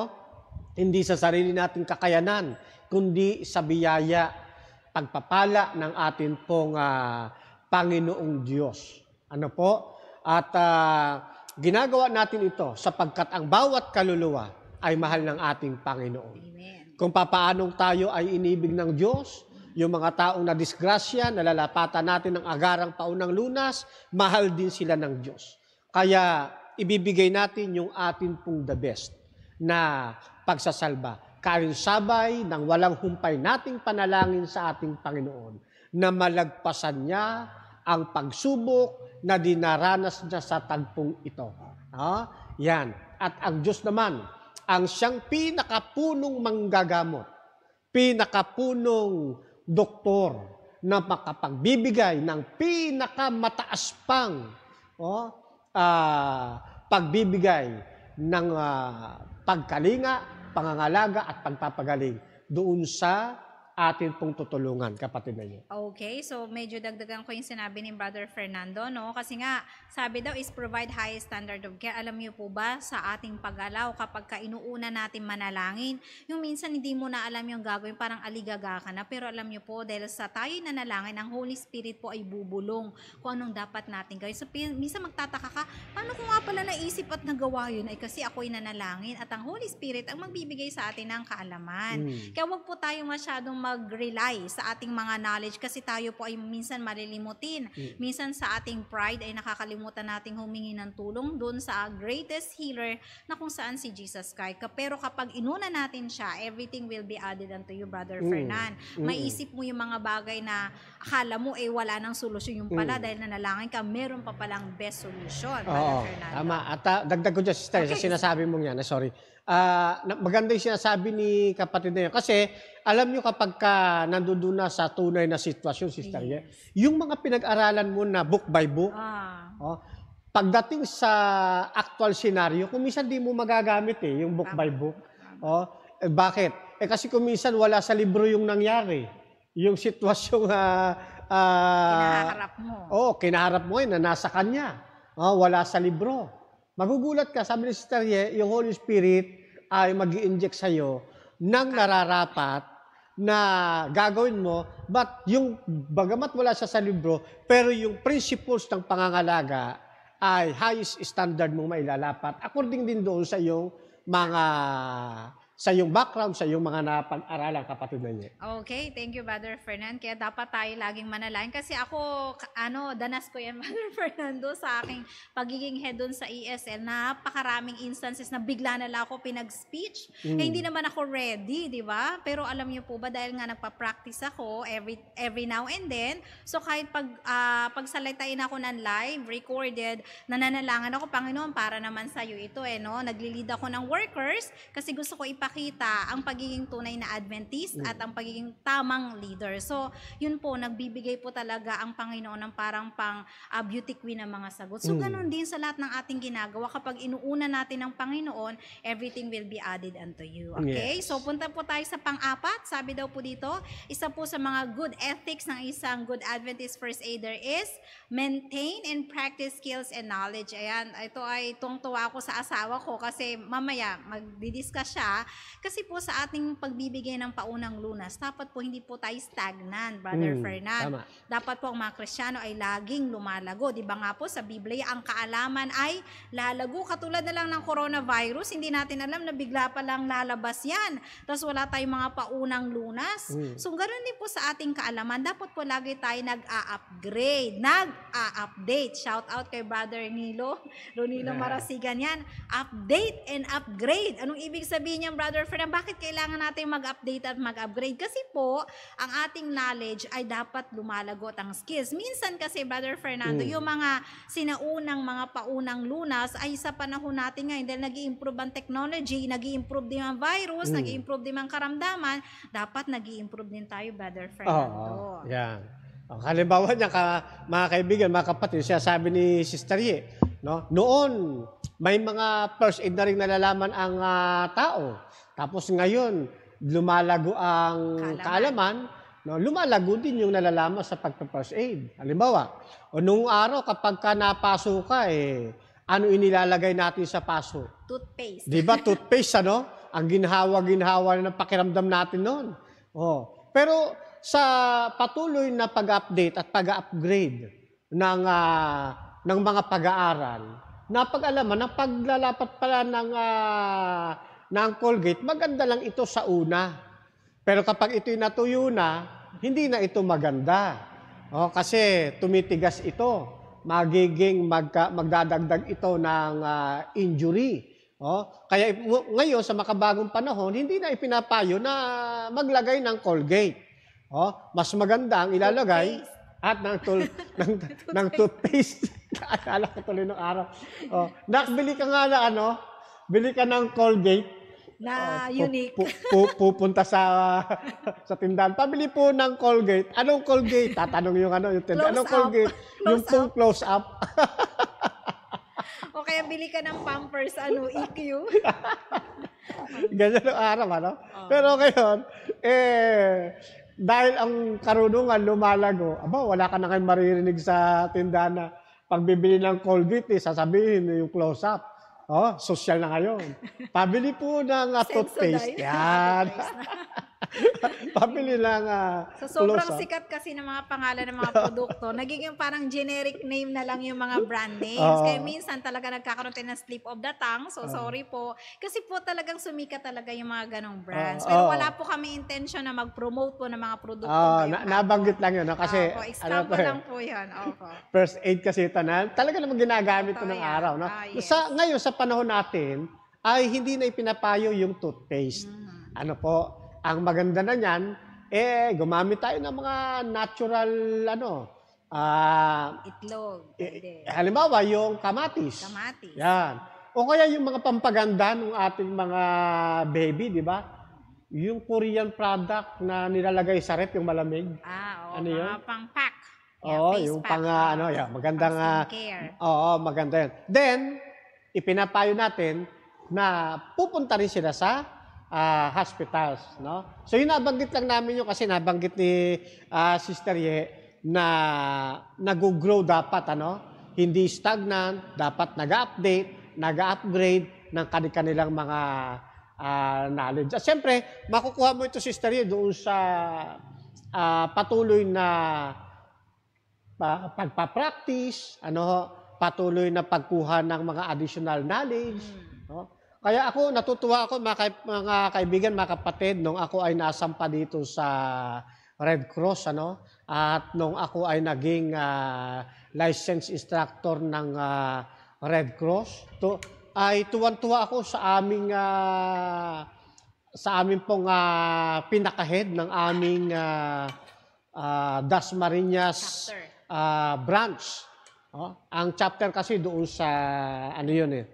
hindi sa sarili nating kakayanan, kundi sa biyaya, pagpapala ng ating pong uh, Panginoong Diyos. Ano po? At uh, ginagawa natin ito sapagkat ang bawat kaluluwa ay mahal ng ating Panginoon. Amen. Kung papaanong tayo ay inibig ng Diyos, yung mga taong na disgrasya, nalalapatan natin ng agarang paunang lunas, mahal din sila ng Diyos. Kaya ibibigay natin yung atin pong the best na pagsasalba. sabay ng walang humpay nating panalangin sa ating Panginoon na malagpasan niya ang pagsubok na dinaranas niya sa tagpong ito. Ah, yan. At ang Diyos naman, ang siyang pinakapunong manggagamot, pinakapunong doktor na makapagbibigay ng pinakamataas pang oh, uh, pagbibigay ng uh, pagkalinga, pangangalaga at pagpapagaling doon sa atin pong tutulungan, kapatid na yun.
Okay, so medyo dagdagan ko yung sinabi ni Brother Fernando, no? Kasi nga, sabi daw is provide high standard of care. Alam niyo po ba, sa ating pag-alaw, kapag ka inuuna natin manalangin, yung minsan hindi mo na alam yung gagawin, parang aligaga ka na. Pero alam niyo po, dahil sa tayo nanalangin, ang Holy Spirit po ay bubulong kung anong dapat natin gawin. So, minsan magtataka ka, paano ko nga pala naisip at nagawa yun? Ay kasi ako'y nanalangin at ang Holy Spirit ang magbibigay sa atin ng kaalaman. Mm. Kaya wag po tayo masyadong mag-rely sa ating mga knowledge kasi tayo po ay minsan malilimutin. Mm. Minsan sa ating pride ay nakakalimutan nating humingi ng tulong doon sa greatest healer na kung saan si Jesus Christ. Pero kapag inuna natin siya, everything will be added unto you, Brother mm. Fernan. Hmm. Maisip mo yung mga bagay na akala mo ay eh, wala nang solusyon yung pala mm. dahil nanalangin ka, meron pa palang best solution, Brother Oo, Fernando. Tama.
At uh, dagdag ko dyan, sister, okay. sa sinasabi mong yan. Ah, sorry. Uh, maganda yung sinasabi ni kapatid na yun. Kasi alam nyo kapag ka nandun na sa tunay na sitwasyon, Sister Ye, yung mga pinag-aralan mo na book by book, ah. oh, pagdating sa actual scenario, kuminsan di mo magagamit eh, yung book by book. Oh, eh, bakit? Eh kasi kuminsan wala sa libro yung nangyari. Yung [laughs] sitwasyong uh, uh, kinaharap mo. Oo, oh, kinaharap mo yun, eh, na nasa kanya. Oh, wala sa libro. Magugulat ka, sabi ni Sister Ye, yung Holy Spirit ay mag-i-inject sa'yo ng nararapat na gagawin mo, but yung bagamat wala siya sa libro, pero yung principles ng pangangalaga ay highest standard mong mailalapat according din doon sa iyong mga sa iyong background, sa iyong mga napag-aralan, kapatid na niya.
Okay, thank you, Brother Fernand. Kaya dapat tayo laging manalain. Kasi ako, ano, danas ko yan, [laughs] Brother Fernando, sa aking pagiging head doon sa ESL. Napakaraming instances na bigla na lang ako pinag-speech. Mm. Eh, hindi naman ako ready, di ba? Pero alam niyo po ba, dahil nga nagpa-practice ako every, every now and then, so kahit pag, uh, ah, pagsalitain ako ng live, recorded, nananalangan ako, Panginoon, para naman sa'yo ito eh, no? Naglilid ako ng workers kasi gusto ko ipa ipakita ang pagiging tunay na Adventist at mm. ang pagiging tamang leader. So, yun po, nagbibigay po talaga ang Panginoon ng parang pang uh, beauty queen ng mga sagot. So, mm. ganun din sa lahat ng ating ginagawa. Kapag inuuna natin ang Panginoon, everything will be added unto you. Okay? Yes. So, punta po tayo sa pang-apat. Sabi daw po dito, isa po sa mga good ethics ng isang good Adventist First Aider is maintain and practice skills and knowledge. Ayan, ito ay tungtuwa ako sa asawa ko kasi mamaya magdi-discuss siya kasi po sa ating pagbibigay ng paunang lunas, dapat po hindi po tayo stagnant, Brother mm, Fernand. Tama. Dapat po ang mga Kristiyano ay laging lumalago. Di ba nga po sa Biblia, ang kaalaman ay lalago. Katulad na lang ng coronavirus, hindi natin alam na bigla pa lang lalabas yan. Tapos wala tayong mga paunang lunas. Mm. So ganoon din po sa ating kaalaman, dapat po lagi tayo nag-a-upgrade, nag-a-update. Shout out kay Brother Nilo, Ronilo yeah. Marasigan yan. Update and upgrade. Anong ibig sabihin niyan, Brother Brother Fernand, bakit kailangan natin mag-update at mag-upgrade? Kasi po, ang ating knowledge ay dapat lumalago ang skills. Minsan kasi, Brother Fernando, mm. yung mga sinaunang, mga paunang lunas ay sa panahon natin ngayon dahil nag improve ang technology, nag improve din ang virus, mm. nag improve din ang karamdaman, dapat nag improve din tayo, Brother Fernando. Oh,
yeah. halimbawa niya, ka, mga kaibigan, mga kapatid, siya sabi ni Sister Ye, no? noon, may mga first aid na rin nalalaman ang uh, tao. Tapos ngayon, lumalago ang kaalaman, kaalaman no, lumalago din yung nalalaman sa pagpa-first aid. Halimbawa, o nung araw kapag ka napaso ka, eh, ano inilalagay natin sa paso?
Toothpaste. Di
ba? Toothpaste, ano? Ang ginhawa-ginhawa na pakiramdam natin noon. Oh. Pero sa patuloy na pag-update at pag-upgrade ng, uh, ng mga pag-aaral, napag-alaman ng paglalapat pala ng uh, ng Colgate, maganda lang ito sa una. Pero kapag ito'y natuyo na, hindi na ito maganda. O, kasi tumitigas ito. Magiging magka, magdadagdag ito ng uh, injury. O, kaya ngayon sa makabagong panahon, hindi na ipinapayo na maglagay ng Colgate. O, mas maganda ang ilalagay at ng tool, [laughs] ng, ng toothpaste. [laughs] Akala ko tuloy ng araw. O, nakbili ka nga na ano, bili ka ng Colgate na uh, unique. Pu- pu- pupunta sa sa tindahan. Pabili po ng Colgate. Anong Colgate? Tatanong yung ano, yung tindahan. Anong up. Colgate? Close yung pong close up.
[laughs] o kaya bili ka ng Pampers, ano, EQ.
Ganyan ang araw, ano? Oh. Pero ngayon, eh, dahil ang karunungan lumalago, aba, wala ka na kayong maririnig sa tindahan na pagbibili ng Colgate, eh, sasabihin yung close up Oh, social na ngayon. [laughs] Pabili po ng uh, toothpaste. [laughs] Yan.
[laughs]
Pabili lang. Uh, ah, so, sobrang close,
sikat kasi ng mga pangalan ng mga produkto. Nagiging parang generic name na lang yung mga brand names. Uh, Kaya minsan talaga nagkakaroon tayo ng slip of the tongue. So, uh, sorry po. Kasi po talagang sumika talaga yung mga ganong brands. Uh, Pero uh, wala po kami intention na mag-promote po ng mga produkto. Uh, na,
nabanggit lang yun. No? Kasi, uh, po, example ano po, lang
po yun. Opo.
First aid kasi ito na. Talaga naman ginagamit ito, ng araw. No? Uh, yes. sa, ngayon, sa panahon natin ay hindi na ipinapayo yung toothpaste. Mm. Ano po, ang maganda na niyan, eh gumamit tayo ng mga natural ano, ah
Itlog. eh,
halimbawa yung kamatis. Kamatis. Yan. O kaya yung mga pampaganda ng ating mga baby, di ba? Yung Korean product na nilalagay sa rep, yung malamig. Ah, oo. Ano yun? mga pang-pack. Yeah, Oo, yung pack. pang ah, ano, yeah, magandang Pang ah, Oo, maganda yan. Then, ipinapayo natin na pupunta rin sila sa uh, hospitals. No? So yun nabanggit lang namin yun kasi nabanggit ni uh, Sister Ye na nag-grow dapat. Ano? Hindi stagnant, dapat nag-update, nag-upgrade ng kanilang mga uh, knowledge. At siyempre, makukuha mo ito, Sister Ye, doon sa uh, patuloy na uh, pagpapractice, ano, patuloy na pagkuha ng mga additional knowledge. Hmm. No? Kaya ako, natutuwa ako, mga, kaib- mga kaibigan, mga kapatid, nung ako ay nasampa dito sa Red Cross, ano? At nung ako ay naging uh, licensed instructor ng uh, Red Cross, to, ay tuwan-tuwa ako sa aming uh, sa aming pong uh, pinakahead ng aming uh, uh, Dasmariñas uh, branch Oh, ang chapter kasi doon sa ano 'yun eh.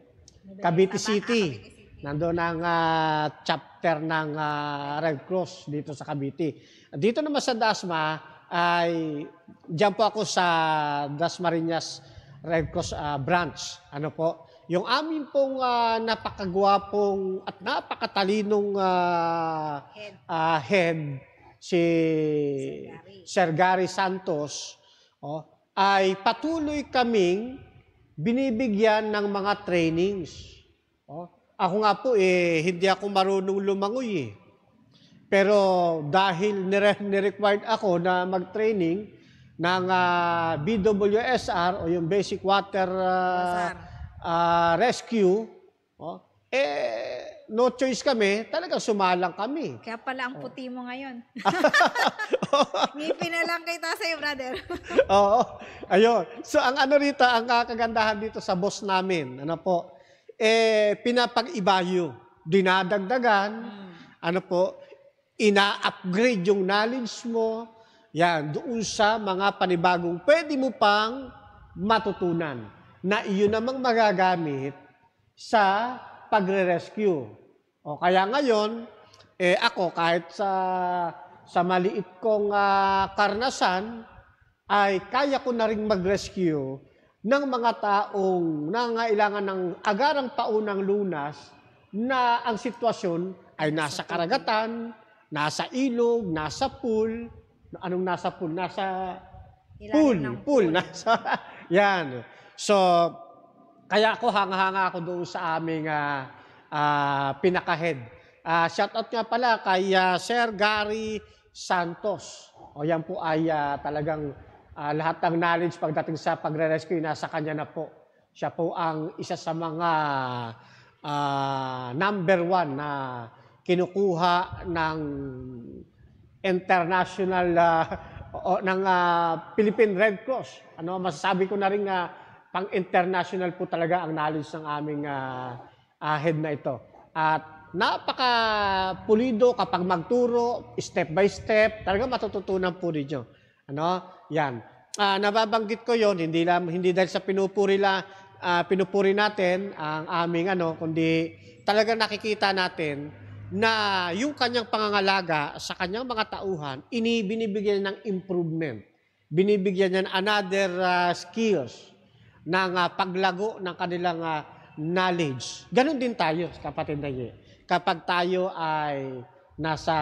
Cavite City. Nandoon ang uh, chapter ng uh, Red Cross dito sa Cavite. Dito naman sa Dasma ay diyan po ako sa Dasmariñas Red Cross uh, branch. Ano po? Yung amin pong uh, napakagwapong at napakatalinong uh, head. Uh, head si Sir Gary, Sir Gary Santos, oh, ay patuloy kaming binibigyan ng mga trainings. Oh, ako nga po, eh, hindi ako marunong lumangoy eh. Pero dahil nire- nirequired ako na mag-training ng uh, ah, BWSR o yung Basic Water uh, uh, Rescue, oh, eh, no choice kami, talaga sumalang kami. Kaya
pala ang oh. puti mo ngayon. [laughs] Ngipin na lang kita sa'yo, brother.
[laughs] Oo. Ayun. So, ang ano rito, ang kakagandahan ah, dito sa boss namin, ano po, eh, pinapag-iba dinadagdagan, hmm. ano po, ina-upgrade yung knowledge mo, yan, doon sa mga panibagong pwede mo pang matutunan na iyon namang magagamit sa pagre-rescue o kaya ngayon, eh ako kahit sa sa maliit kong uh, ah, karnasan ay kaya ko na ring mag-rescue ng mga taong nangangailangan ng agarang paunang lunas na ang sitwasyon ay nasa karagatan, nasa ilog, nasa pool. Anong nasa pool? Nasa pool. Pool. pool. Nasa, [laughs] yan. So, kaya ako hanga-hanga ako doon sa aming uh, uh, pinaka-head. Uh, ah, shout out nga pala kay uh, Sir Gary Santos. O yan po ay uh, talagang uh, lahat ng knowledge pagdating sa pagre-rescue nasa kanya na po. Siya po ang isa sa mga uh, number one na kinukuha ng international uh, o, ng uh, Philippine Red Cross. Ano masasabi ko na rin na uh, pang international po talaga ang knowledge ng aming uh, ahid na ito. At napaka pulido kapag magturo, step by step, talaga matututunan po ninyo. Ano? Yan. Uh, nababanggit ko yon hindi lang hindi dahil sa pinupuri la uh, pinupuri natin ang aming ano kundi talaga nakikita natin na yung kanyang pangangalaga sa kanyang mga tauhan inibinibigyan ng improvement binibigyan niya another uh, skills ng uh, paglago ng kanilang uh, knowledge. Ganon din tayo, kapatid na ye. Kapag tayo ay nasa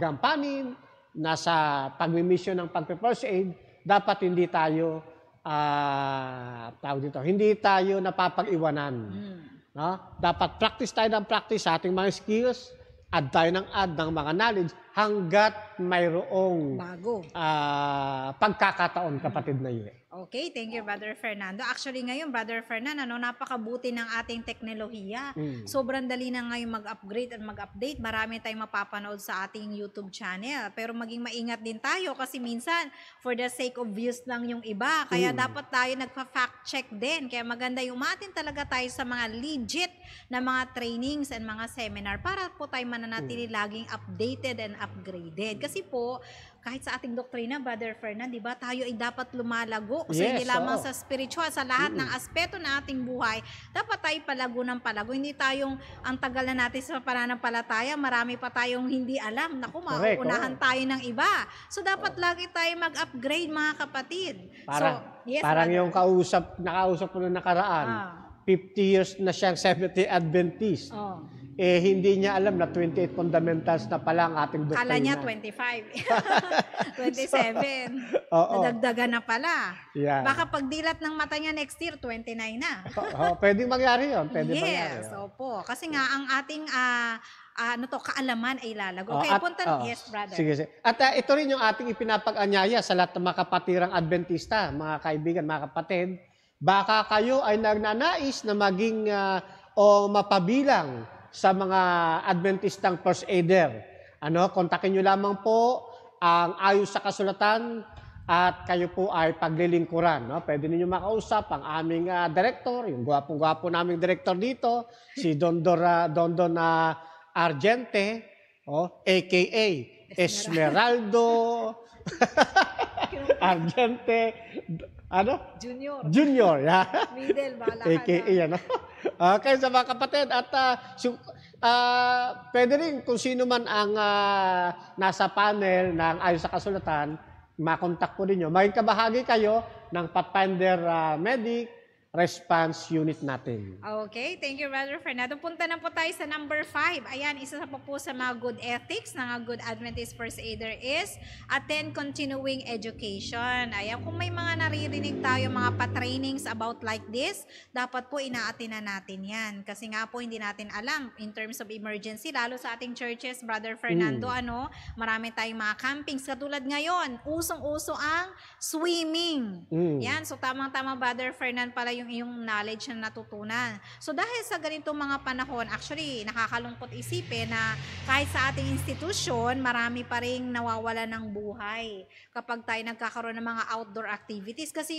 gampanin, nasa pagmimisyon ng pag aid, dapat hindi tayo uh, ah, tao dito, hindi tayo napapag-iwanan. Mm. No? Dapat practice tayo ng practice sa ating mga skills, add tayo ng add ng mga knowledge hanggat mayroong Bago. Uh, pagkakataon, kapatid na yun.
Okay, thank you Brother Fernando. Actually ngayon Brother Fernando, ano, napakabuti ng ating teknolohiya. Mm. Sobrang dali na ngayon mag-upgrade at mag-update. Marami tayong mapapanood sa ating YouTube channel. Pero maging maingat din tayo kasi minsan for the sake of views lang yung iba. Kaya mm. dapat tayo nagpa-fact check din. Kaya maganda yung matin talaga tayo sa mga legit na mga trainings and mga seminar para po tayo mananatili mm. laging updated and upgraded. Kasi po, kahit sa ating doktrina, Brother Fernand, di ba, tayo ay dapat lumalago. Yes, so, hindi lamang sa spiritual, sa lahat mm. ng aspeto ng ating buhay, dapat tayo palago ng palago. Hindi tayong, ang tagal na natin sa pananampalataya, marami pa tayong hindi alam. Naku, mauunahan tayo ng iba. So, dapat oh. lagi tayo mag-upgrade, mga kapatid.
Para, so, yes, parang brother. yung kausap, nakausap ko na nakaraan, ah. 50 years na siyang seventh Adventist. Oh eh hindi niya alam na 28 fundamentals na pala ang ating doktrina. Kala niya
25. 27. [laughs] so, oo. Nadagdagan na pala. Yeah. Baka pagdilat ng mata niya next year, 29 na.
[laughs] oo, pwedeng mangyari yun. Pwede yes, mangyari yun.
opo. Kasi nga, ang ating uh, ano to, kaalaman ay lalago. Oh, okay, at, punta, oh, yes, brother. Sige, sige.
At uh, ito rin yung ating ipinapag-anyaya sa lahat ng mga kapatirang Adventista, mga kaibigan, mga kapatid. Baka kayo ay nagnanais na maging uh, o mapabilang sa mga Adventistang first aider. Ano, kontakin nyo lamang po ang ayos sa kasulatan at kayo po ay paglilingkuran. No? Pwede ninyo makausap ang aming uh, director, yung gwapong-gwapo naming director dito, si Dondora, Dondon uh, ah, Argente, oh, aka Esmeraldo, [laughs] Argente, ano? Junior. Junior, yeah. [laughs] Middle, bahala ka AKA, ano? [laughs] Ah, okay, sa mga kapatid, at uh, ah, si, uh, ah, pwede rin kung sino man ang uh, nasa panel ng ayon sa kasulatan, makontak po ninyo. Maging kabahagi kayo ng Pathfinder uh, Medic, response unit natin.
Okay, thank you Brother Fernando. Punta na po tayo sa number 5. Ayan, isa sa po, po sa mga good ethics ng good Adventist First Aider is attend continuing education. Ayan, kung may mga naririnig tayo mga pa-trainings about like this, dapat po inaatin na natin yan. Kasi nga po hindi natin alam in terms of emergency, lalo sa ating churches, Brother Fernando, mm. ano, marami tayong mga campings. Katulad ngayon, usong-uso ang swimming. Mm. Yan, so tamang-tama Brother Fernando pala yung yung iyong knowledge na natutunan. So dahil sa ganitong mga panahon, actually, nakakalungkot isipin na kahit sa ating institusyon, marami pa rin nawawala ng buhay kapag tayo nagkakaroon ng mga outdoor activities. Kasi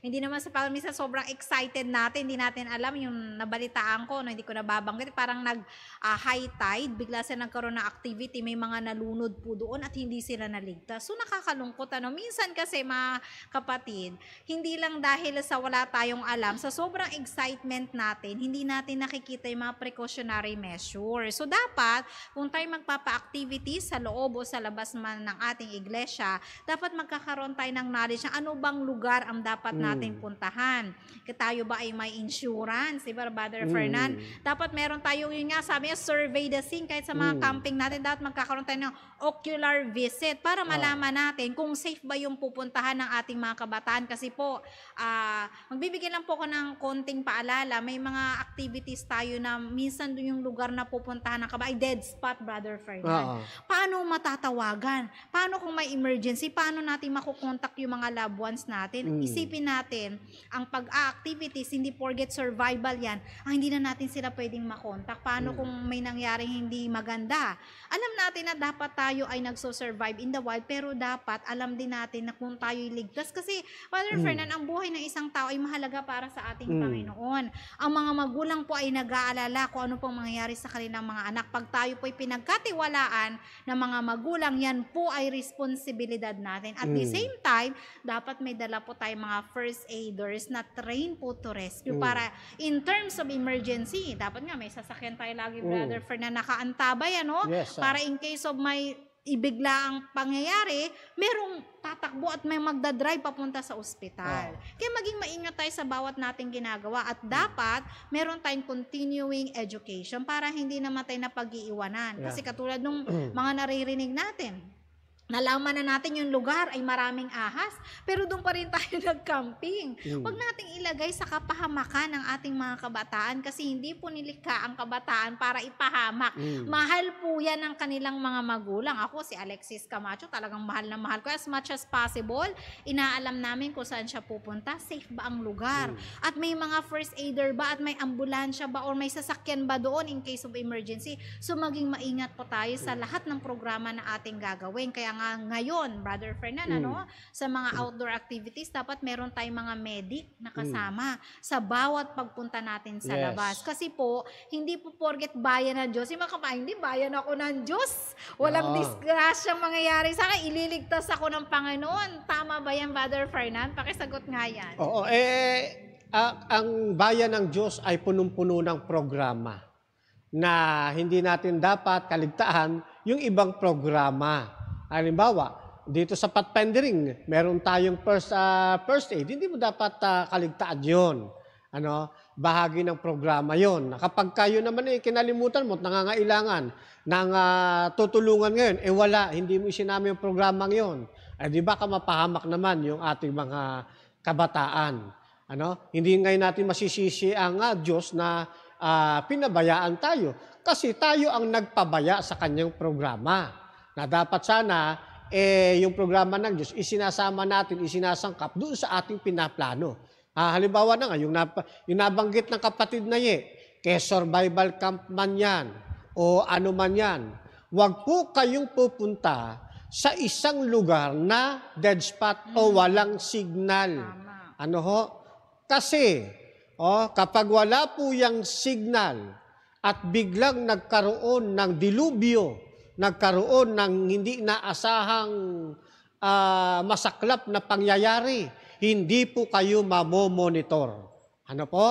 hindi naman sa sa sobrang excited natin, hindi natin alam yung nabalitaan ko, no, hindi ko nababanggit, parang nag uh, high tide, bigla sila nagkaroon ng activity, may mga nalunod po doon at hindi sila naligtas. So nakakalungkot ano, minsan kasi mga kapatid, hindi lang dahil sa wala tayong alam, sa sobrang excitement natin, hindi natin nakikita yung mga precautionary measures. So dapat, kung tayo magpapa-activity sa loob o sa labas man ng ating iglesia, dapat magkakaroon tayo ng knowledge na ano bang lugar ang dapat mm. nating puntahan. Tayo ba ay may insurance, di ba, Brother mm. Fernand? Dapat meron tayo, yun nga, sabi niya, survey the scene, kahit sa mga mm. camping natin, dapat magkakaroon tayo ng ocular visit para ah. malaman natin kung safe ba yung pupuntahan ng ating mga kabataan. Kasi po, uh, magbibigay lang po ko ng konting paalala. May mga activities tayo na minsan doon yung lugar na pupuntahan ba, kabay. Dead spot, Brother Ferdinand. Uh-huh. Paano matatawagan? Paano kung may emergency? Paano natin makukontak yung mga loved ones natin? Mm. Isipin natin, ang pag-activities, ah, hindi forget survival yan. Ah, hindi na natin sila pwedeng makontak. Paano mm. kung may nangyaring hindi maganda? Alam natin na dapat tayo ay nagso-survive in the wild, pero dapat alam din natin na kung tayo'y ligtas. Kasi, Father mm. Fernan, ang buhay ng isang tao ay mahalaga para sa ating mm. Panginoon. Ang mga magulang po ay nag-aalala kung ano pong mangyayari sa kanilang mga anak. Pag tayo po'y pinagkatiwalaan ng mga magulang, yan po ay responsibilidad natin. At mm. the same time, dapat may dala po tayo mga first aiders na train po to rescue mm. para in terms of emergency, dapat nga may sasakyan tayo lagi, mm. Brother Fernan, nakaantabay, ano? Yes, para in case of may ibigla ang pangyayari, merong tatakbo at may magdadrive papunta sa ospital. Oh. Kaya maging maingat tayo sa bawat nating ginagawa at dapat meron tayong continuing education para hindi na matay na pag-iiwanan. Yeah. Kasi katulad nung [clears throat] mga naririnig natin, Nalaman na natin yung lugar ay maraming ahas, pero doon pa rin tayo [laughs] nag-camping. Huwag nating ilagay sa kapahamakan ng ating mga kabataan kasi hindi po nilikha ang kabataan para ipahamak. Mm. Mahal po yan ng kanilang mga magulang. Ako, si Alexis Camacho, talagang mahal na mahal ko. As much as possible, inaalam namin kung saan siya pupunta, safe ba ang lugar, mm. at may mga first aider ba, at may ambulansya ba, or may sasakyan ba doon in case of emergency. So, maging maingat po tayo sa mm. lahat ng programa na ating gagawin. Kaya mga ngayon, Brother Fernan, ano? mm. ano, sa mga mm. outdoor activities, dapat meron tayong mga medic na mm. kasama mm. sa bawat pagpunta natin sa yes. labas. Kasi po, hindi po forget bayan ng Diyos. Yung mga kapay, hindi, bayan ako ng Diyos. Walang oh. Ah. disgrasya mangyayari sa akin. Ililigtas ako ng Panginoon. Tama ba yan, Brother Fernan? Pakisagot nga yan. Oo,
eh, uh, ang bayan ng Diyos ay punong-puno ng programa na hindi natin dapat kaligtaan yung ibang programa. Halimbawa, dito sa pathfinding, meron tayong first, uh, first aid. Hindi mo dapat uh, ah, kaligtaan yon. Ano? Bahagi ng programa yon. Kapag kayo naman eh, kinalimutan mo nangangailangan ng uh, tutulungan ngayon, eh wala, hindi mo isinama yung programa yon. Eh di ba ka mapahamak naman yung ating mga kabataan. Ano? Hindi ngayon natin masisisi ang uh, Diyos na uh, pinabayaan tayo kasi tayo ang nagpabaya sa kanyang programa na dapat sana eh, yung programa ng Diyos, isinasama natin, isinasangkap doon sa ating pinaplano. Ah, halimbawa na nga, yung, nap- yung nabanggit ng kapatid na ye, kay survival camp man yan, o ano man yan, huwag po kayong pupunta sa isang lugar na dead spot o mm. walang signal. Ano ho? Kasi, oh, kapag wala po yung signal at biglang nagkaroon ng dilubyo, nagkaroon ng hindi naasahang uh, masaklap na pangyayari. Hindi po kayo mamomonitor. Ano po?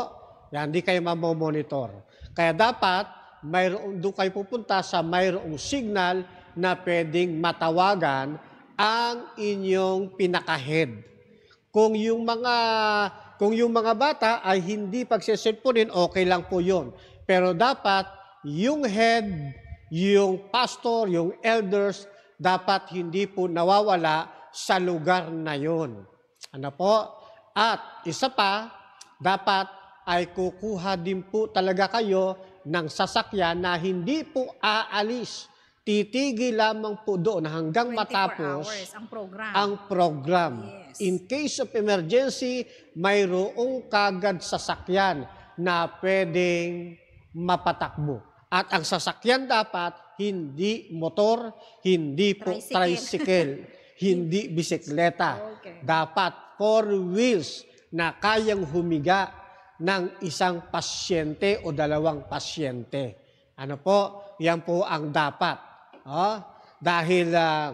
Yan, hindi kayo mamomonitor. Kaya dapat, mayroon, doon kayo pupunta sa mayroong signal na pwedeng matawagan ang inyong pinakahead. Kung yung mga kung yung mga bata ay hindi pagseselponin, okay lang po yun. Pero dapat yung head yung pastor, yung elders, dapat hindi po nawawala sa lugar na yon. Ano po? At isa pa, dapat ay kukuha din po talaga kayo ng sasakyan na hindi po aalis. Titigil lamang po doon hanggang matapos hours, ang
program. Ang
program. Yes. In case of emergency, mayroong kagad sasakyan na pwedeng mapatakbo. At ang sasakyan dapat, hindi motor, hindi po tricycle, tricycle [laughs] hindi bisikleta. Okay. Dapat four wheels na kayang humiga ng isang pasyente o dalawang pasyente. Ano po? Yan po ang dapat. Oh, dahil uh,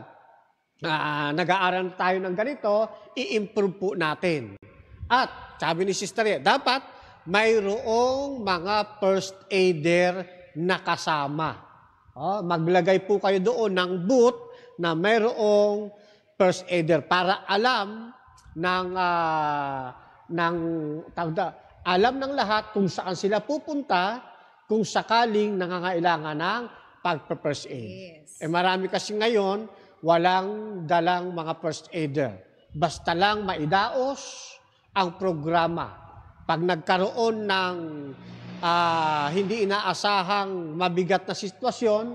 uh, nag-aaral tayo ng ganito, i-improve po natin. At sabi ni Sister, dapat mayroong mga first aider nakasama. Oh, maglagay po kayo doon ng boot na mayroong first aider para alam ng uh, ng tawda, alam ng lahat kung saan sila pupunta kung sakaling nangangailangan ng pag-first aid. Yes. Eh marami kasi ngayon walang dalang mga first aider. Basta lang maidaos ang programa. Pag nagkaroon ng uh, hindi inaasahang mabigat na sitwasyon,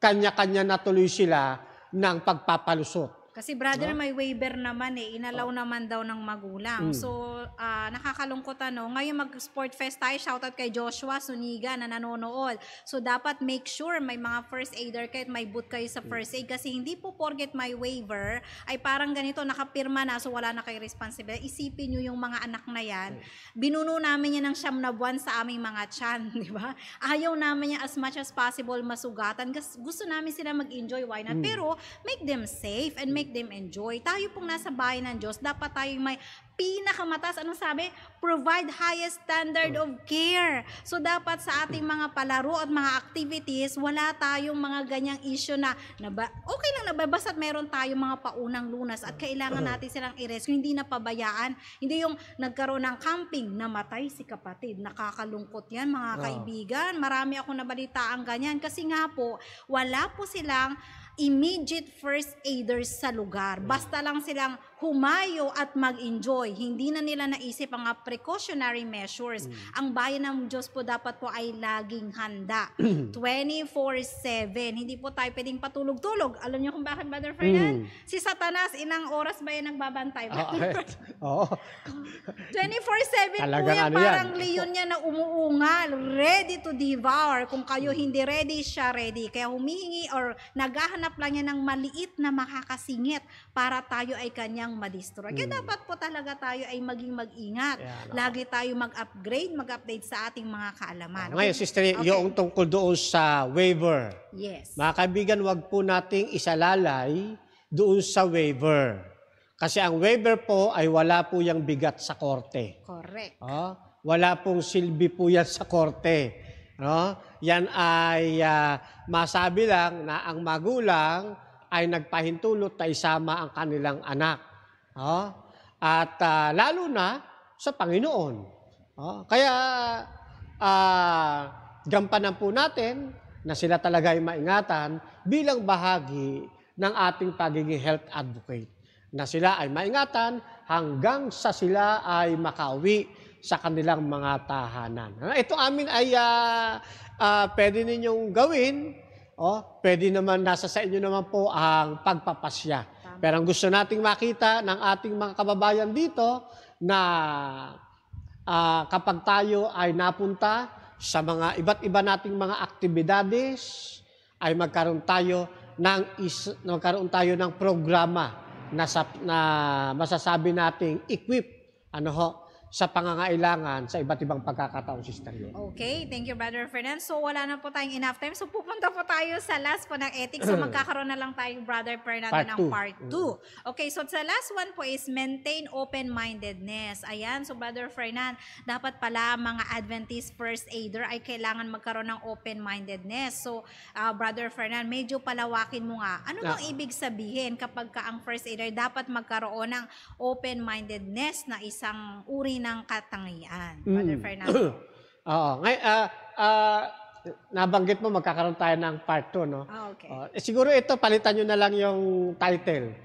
kanya-kanya natuloy sila ng pagpapalusot.
Kasi brother, no? may waiver naman eh. Inalaw oh. naman daw ng magulang. Mm. So, uh, nakakalungkot ano. Ngayon mag-sport fest tayo. Shoutout kay Joshua Suniga na nanonood. So, dapat make sure may mga first aider kahit may boot kayo sa hmm. first aid. Kasi hindi po forget my waiver ay parang ganito, nakapirma na so wala na kayo responsibility. Isipin nyo yung mga anak na yan. Hmm. Binuno namin yan ng siyam na buwan sa aming mga chan. [laughs] Di ba? Ayaw namin yan as much as possible masugatan. Gusto namin sila mag-enjoy. Why not? Mm. Pero, make them safe and make make them enjoy. Tayo pong nasa bahay ng Diyos, dapat tayo may pinakamataas, anong sabi? Provide highest standard of care. So, dapat sa ating mga palaro at mga activities, wala tayong mga ganyang issue na, na ba, okay lang nababasat, meron tayong mga paunang lunas at kailangan natin silang i-rescue, hindi na pabayaan. Hindi yung nagkaroon ng camping, namatay si kapatid. Nakakalungkot yan, mga kaibigan. Marami ako nabalitaan ganyan. Kasi nga po, wala po silang immediate first aiders sa lugar. Basta lang silang humayo at mag-enjoy. Hindi na nila naisip ang precautionary measures. Mm. Ang bayan ng Diyos po dapat po ay laging handa. 24-7. [clears throat] Hindi po tayo pwedeng patulog-tulog. Alam niyo kung bakit, Brother Fernand? Mm. Si Satanas, inang oras ba yan nagbabantay? Oh, [laughs] Oo. Oh. 24-7 Talagang po yan. Ano parang yan. leon niya na umuungal. Ready to devour. Kung kayo hindi ready, siya ready. Kaya humihingi or naghahanap lang niya ng maliit na makakasingit para tayo ay kanyang siyang madestroy. Kaya mm. dapat po talaga tayo ay maging mag-ingat. Yeah, Lagi tayo mag-upgrade, mag-update sa ating mga kaalaman. Oh, okay? Ngayon, sister, okay. yung
tungkol doon sa waiver. Yes. Mga kaibigan, wag po nating isalalay doon sa waiver. Kasi ang waiver po ay wala po yung bigat sa korte. Correct. Oh, wala pong silbi po yan sa korte. No? Yan ay uh, masabi lang na ang magulang ay nagpahintulot na isama ang kanilang anak. Oh? At uh, lalo na sa Panginoon. Oh? Kaya uh, gampanan po natin na sila talaga ay maingatan bilang bahagi ng ating pagiging health advocate. Na sila ay maingatan hanggang sa sila ay makauwi sa kanilang mga tahanan. Ano, ito amin ay uh, uh, pwede ninyong gawin. Oh, pwede naman, nasa sa inyo naman po ang pagpapasya. Pero ang gusto nating makita ng ating mga kababayan dito na uh, kapag tayo ay napunta sa mga iba't iba nating mga aktibidades, ay magkaroon tayo ng is, magkaroon tayo ng programa na, sa, na masasabi nating equip ano ho sa pangangailangan sa iba't ibang pagkakataon, Sister Yun.
Okay, thank you, Brother Fernand. So, wala na po tayong enough time. So, pupunta po tayo sa last po ng ethics. So, [clears throat] magkakaroon na lang tayo, Brother Fernand, part ng part 2. Mm. Okay, so sa last one po is maintain open-mindedness. Ayan, so Brother Fernand, dapat pala mga Adventist first aider ay kailangan magkaroon ng open-mindedness. So, uh, Brother Fernand, medyo palawakin mo nga. Ano bang ah. ibig sabihin kapag ka ang first aider dapat magkaroon ng open-mindedness na isang uri ng katangian,
mm. Brother Fernando. [clears throat] Oo. Ngay, uh, uh, nabanggit mo, magkakaroon tayo ng part 2, no?
Ah, oh, okay. Uh, eh,
siguro ito, palitan nyo na lang yung title.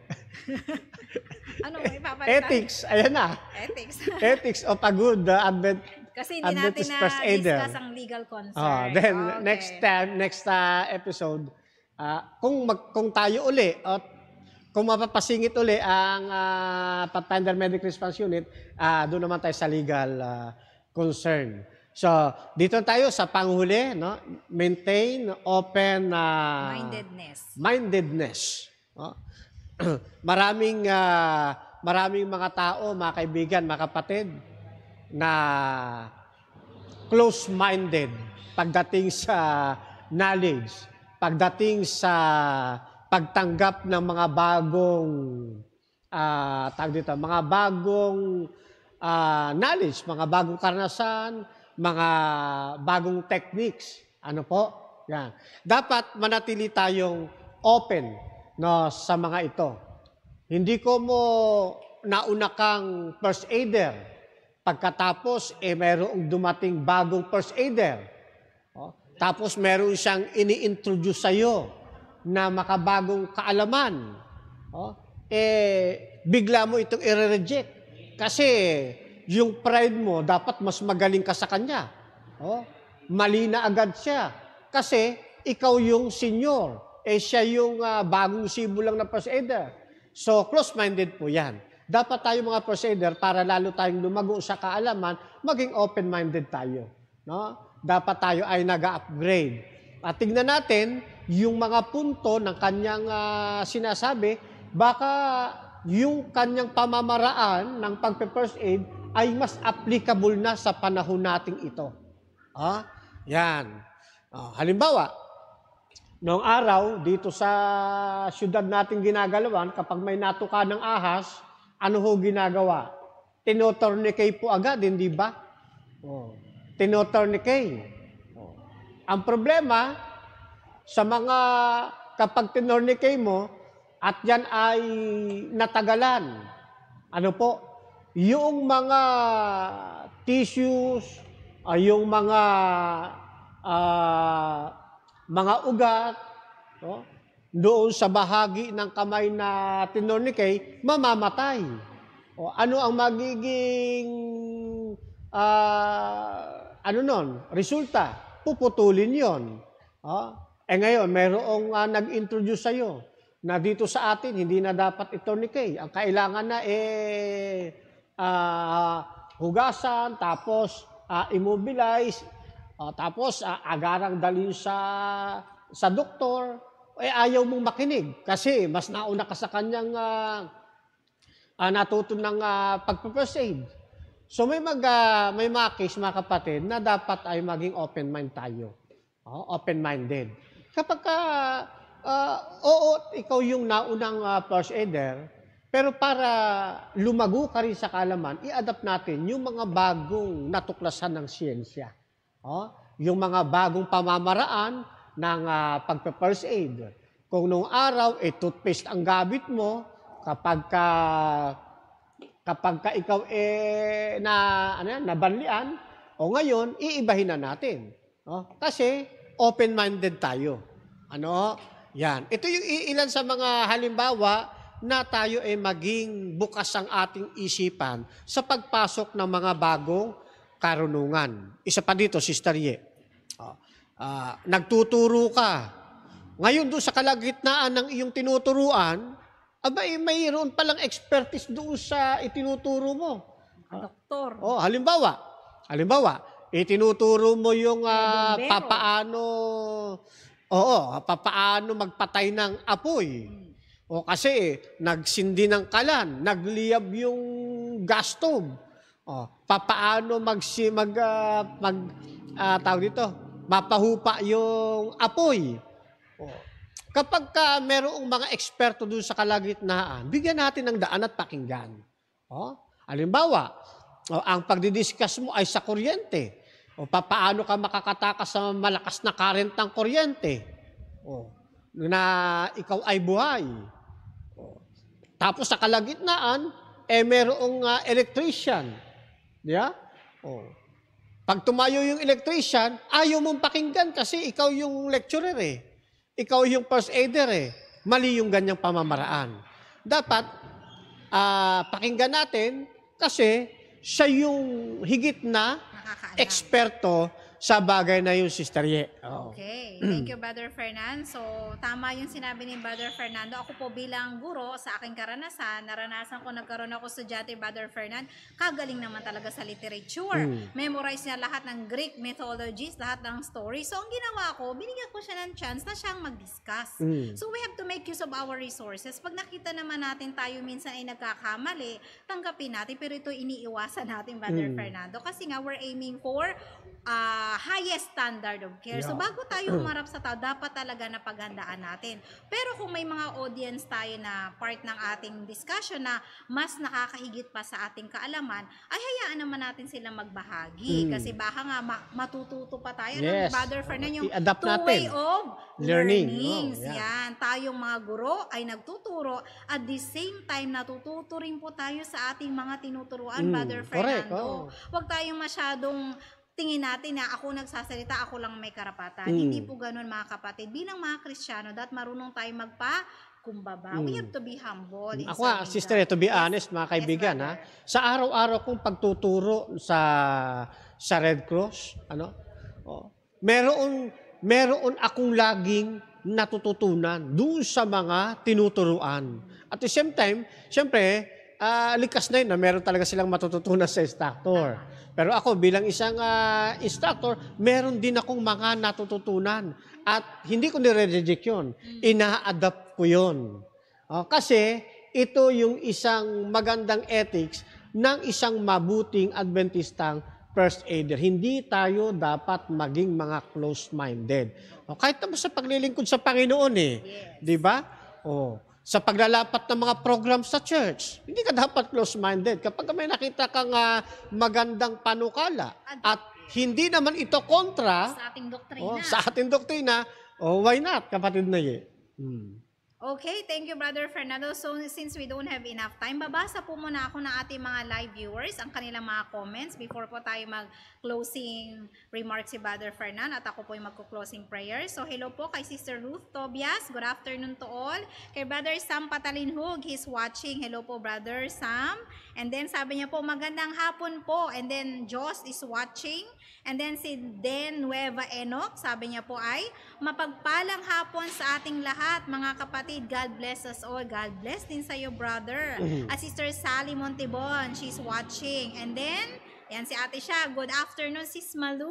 [laughs] ano may papalitan? Ethics, ayan na.
Ethics. [laughs] Ethics of a good uh, Advent kasi hindi Adventist natin na-discuss ang legal concern. Oh, then, oh, okay. next time, next uh, episode, uh, kung, mag, kung tayo uli, at kung mapapasingit uli ang uh, Pathfinder Medic Response Unit, uh, doon naman tayo sa legal uh, concern. So, dito tayo sa panghuli, no? maintain open uh, mindedness. Mindedness. No? [clears throat] maraming uh, maraming mga tao, mga kaibigan, mga kapatid na close-minded pagdating sa knowledge, pagdating sa pagtanggap ng mga bagong uh, ah, tag dito, mga bagong uh, knowledge, mga bagong karanasan, mga bagong techniques. Ano po? Yan. Dapat manatili tayong open no, sa mga ito. Hindi ko mo nauna kang first aider. Pagkatapos, eh, mayroong dumating bagong first aider. Oh, tapos meron siyang ini-introduce sa'yo na makabagong kaalaman, oh, eh, bigla mo itong i-reject. Kasi yung pride mo, dapat mas magaling ka sa kanya. Oh, mali na agad siya. Kasi ikaw yung senior. Eh siya yung uh, bagong sibo lang na presider. So, close-minded po yan. Dapat tayo mga presider, para lalo tayong lumago sa kaalaman, maging open-minded tayo. No? Dapat tayo ay nag-upgrade. At tingnan natin, yung mga punto ng kanyang uh, sinasabi, baka yung kanyang pamamaraan ng pagpe-first aid ay mas applicable na sa panahon nating ito. Ah, yan. Ah, halimbawa, noong araw dito sa syudad natin ginagalawan, kapag may natuka ng ahas, ano ho ginagawa? Tinotornicate po agad, hindi ba? Oh. Tinotornicate. Oh. Ang problema, sa mga kapag tinornicate mo at yan ay natagalan. Ano po? Yung mga tissues, uh, yung mga uh, mga ugat, no? doon sa bahagi ng kamay na tinornicate, mamamatay. O, ano ang magiging uh, ano nun, resulta? Puputulin yon. Oh, eh ngayon, mayroong uh, nag-introduce sa sa'yo na dito sa atin, hindi na dapat ito ni Kay. Ang kailangan na eh, uh, hugasan, tapos uh, immobilize, uh, tapos uh, agarang dalhin sa, sa doktor, eh ayaw mong makinig kasi mas nauna ka sa kanyang uh, uh, natuto ng uh, pagpo So may mag may mga case mga kapatid na dapat ay maging open mind tayo. Oh, open-minded. Kapag ka, uh, ah, oo, ikaw yung naunang uh, first aider, pero para lumago ka rin sa kalaman, i-adapt natin yung mga bagong natuklasan ng siyensya. Oh, yung mga bagong pamamaraan ng uh, ah, pagpe-first aid. Kung nung araw, eh, toothpaste ang gamit mo, kapag ka, kapag ka ikaw eh, na, ano yan, nabanlian, o ngayon, iibahin na natin. Oh, kasi, open-minded tayo. Ano? Yan. Ito yung ilan sa mga halimbawa na tayo ay maging bukas ang ating isipan sa pagpasok ng mga bagong karunungan. Isa pa dito, Sister Ye. Uh, nagtuturo ka. Ngayon doon sa kalagitnaan ng iyong tinuturuan, aba, eh, mayroon palang expertise doon sa itinuturo mo. Doktor. Oh, halimbawa, halimbawa, Itinuturo mo yung uh, papaano Oo, papaano magpatay ng apoy. Hmm. O kasi nagsindi ng kalan, nagliyab yung gas stove. O, papaano magsi mag uh, mag uh, tawag dito, mapahupa yung apoy. O, kapag ka merong mga eksperto doon sa kalagitnaan, bigyan natin ng daan at pakinggan. O, alimbawa, o, ang pagdidiscuss mo ay sa kuryente. O paano ka makakatakas sa malakas na current ng kuryente? O, na ikaw ay buhay. O, tapos sa kalagitnaan, eh merong uh, electrician. Di yeah? O, pag tumayo yung electrician, ayaw mong pakinggan kasi ikaw yung lecturer eh. Ikaw yung first aider eh. Mali yung ganyang pamamaraan. Dapat, uh, pakinggan natin kasi siya yung higit na eksperto sa bagay na yung Sister Ye. Oo. Okay. Thank you,
Brother Fernand. So, tama yung sinabi ni Brother Fernando. Ako po bilang guro, sa aking karanasan, naranasan ko nagkaroon ako sa Jati Brother Fernand. Kagaling naman talaga sa literature. Mm. Memorize niya lahat ng Greek mythologies, lahat ng story. So, ang ginawa ko, binigyan ko siya ng chance na siyang mag-discuss. Mm. So, we have to make use of our resources. Pag nakita naman natin tayo minsan ay nagkakamali, tanggapin natin. Pero ito iniiwasan natin, Brother mm. Fernando. Kasi nga, we're aiming for uh, uh, highest standard of care. Yeah. So bago tayo mm. umarap sa tao, dapat talaga na paghandaan natin. Pero kung may mga audience tayo na part ng ating discussion na mas nakakahigit pa sa ating kaalaman, ay hayaan naman natin sila magbahagi. Hmm. Kasi baka nga ma- matututo pa tayo yes. ng Brother Fernand yung I-adapt two-way of learning. Oh, learnings. Oh, yeah. Yan. Tayong mga guro ay nagtuturo at the same time natututo rin po tayo sa ating mga tinuturuan, hmm. Brother Fernando. Correct. Oh. Huwag tayong masyadong tingin natin na ako nagsasalita, ako lang may karapatan. Mm. Hindi po ganun mga kapatid. Bilang mga Kristiyano, dapat marunong tayo magpa kumbaba. Mm. We have to be humble. Ako, ah, sister,
to be honest, mga kaibigan, ha? sa araw-araw kong pagtuturo sa sa Red Cross, ano? Oh, meron meron akong laging natututunan doon sa mga tinuturuan. At the same time, siyempre, uh, ah, likas na yun na meron talaga silang matututunan sa instructor. Pero ako bilang isang uh, instructor, meron din akong mga natututunan. At hindi ko nire-reject yun. Ina-adapt ko yun. Uh, kasi ito yung isang magandang ethics ng isang mabuting Adventistang first aider. Hindi tayo dapat maging mga close-minded. O, oh, kahit naman sa paglilingkod sa Panginoon eh. Yes. Di ba? Oh sa paglalapat ng mga program sa church. Hindi ka dapat close-minded kapag may nakita kang uh, magandang panukala at hindi naman ito kontra sa
ating doktrina. Oh, sa
ating doktrina, oh, why not, kapatid na ye? Hmm.
Okay, thank you Brother Fernando. So since we don't have enough time, babasa po muna ako ng ating mga live viewers ang kanilang mga comments before po tayo mag closing remarks si Brother Fernan at ako po yung magko-closing prayer. So hello po kay Sister Ruth Tobias. Good afternoon to all. Kay Brother Sam Patalinhog, he's watching. Hello po Brother Sam. And then sabi niya po magandang hapon po. And then Joss is watching. And then si Den Nueva Enoch, sabi niya po ay mapagpalang hapon sa ating lahat mga kapatid. God bless us all. God bless din sa iyo brother. Mm-hmm. At Sister Sally Montibon, she's watching. And then Ayan si Ate siya. Good afternoon, Sis Malu.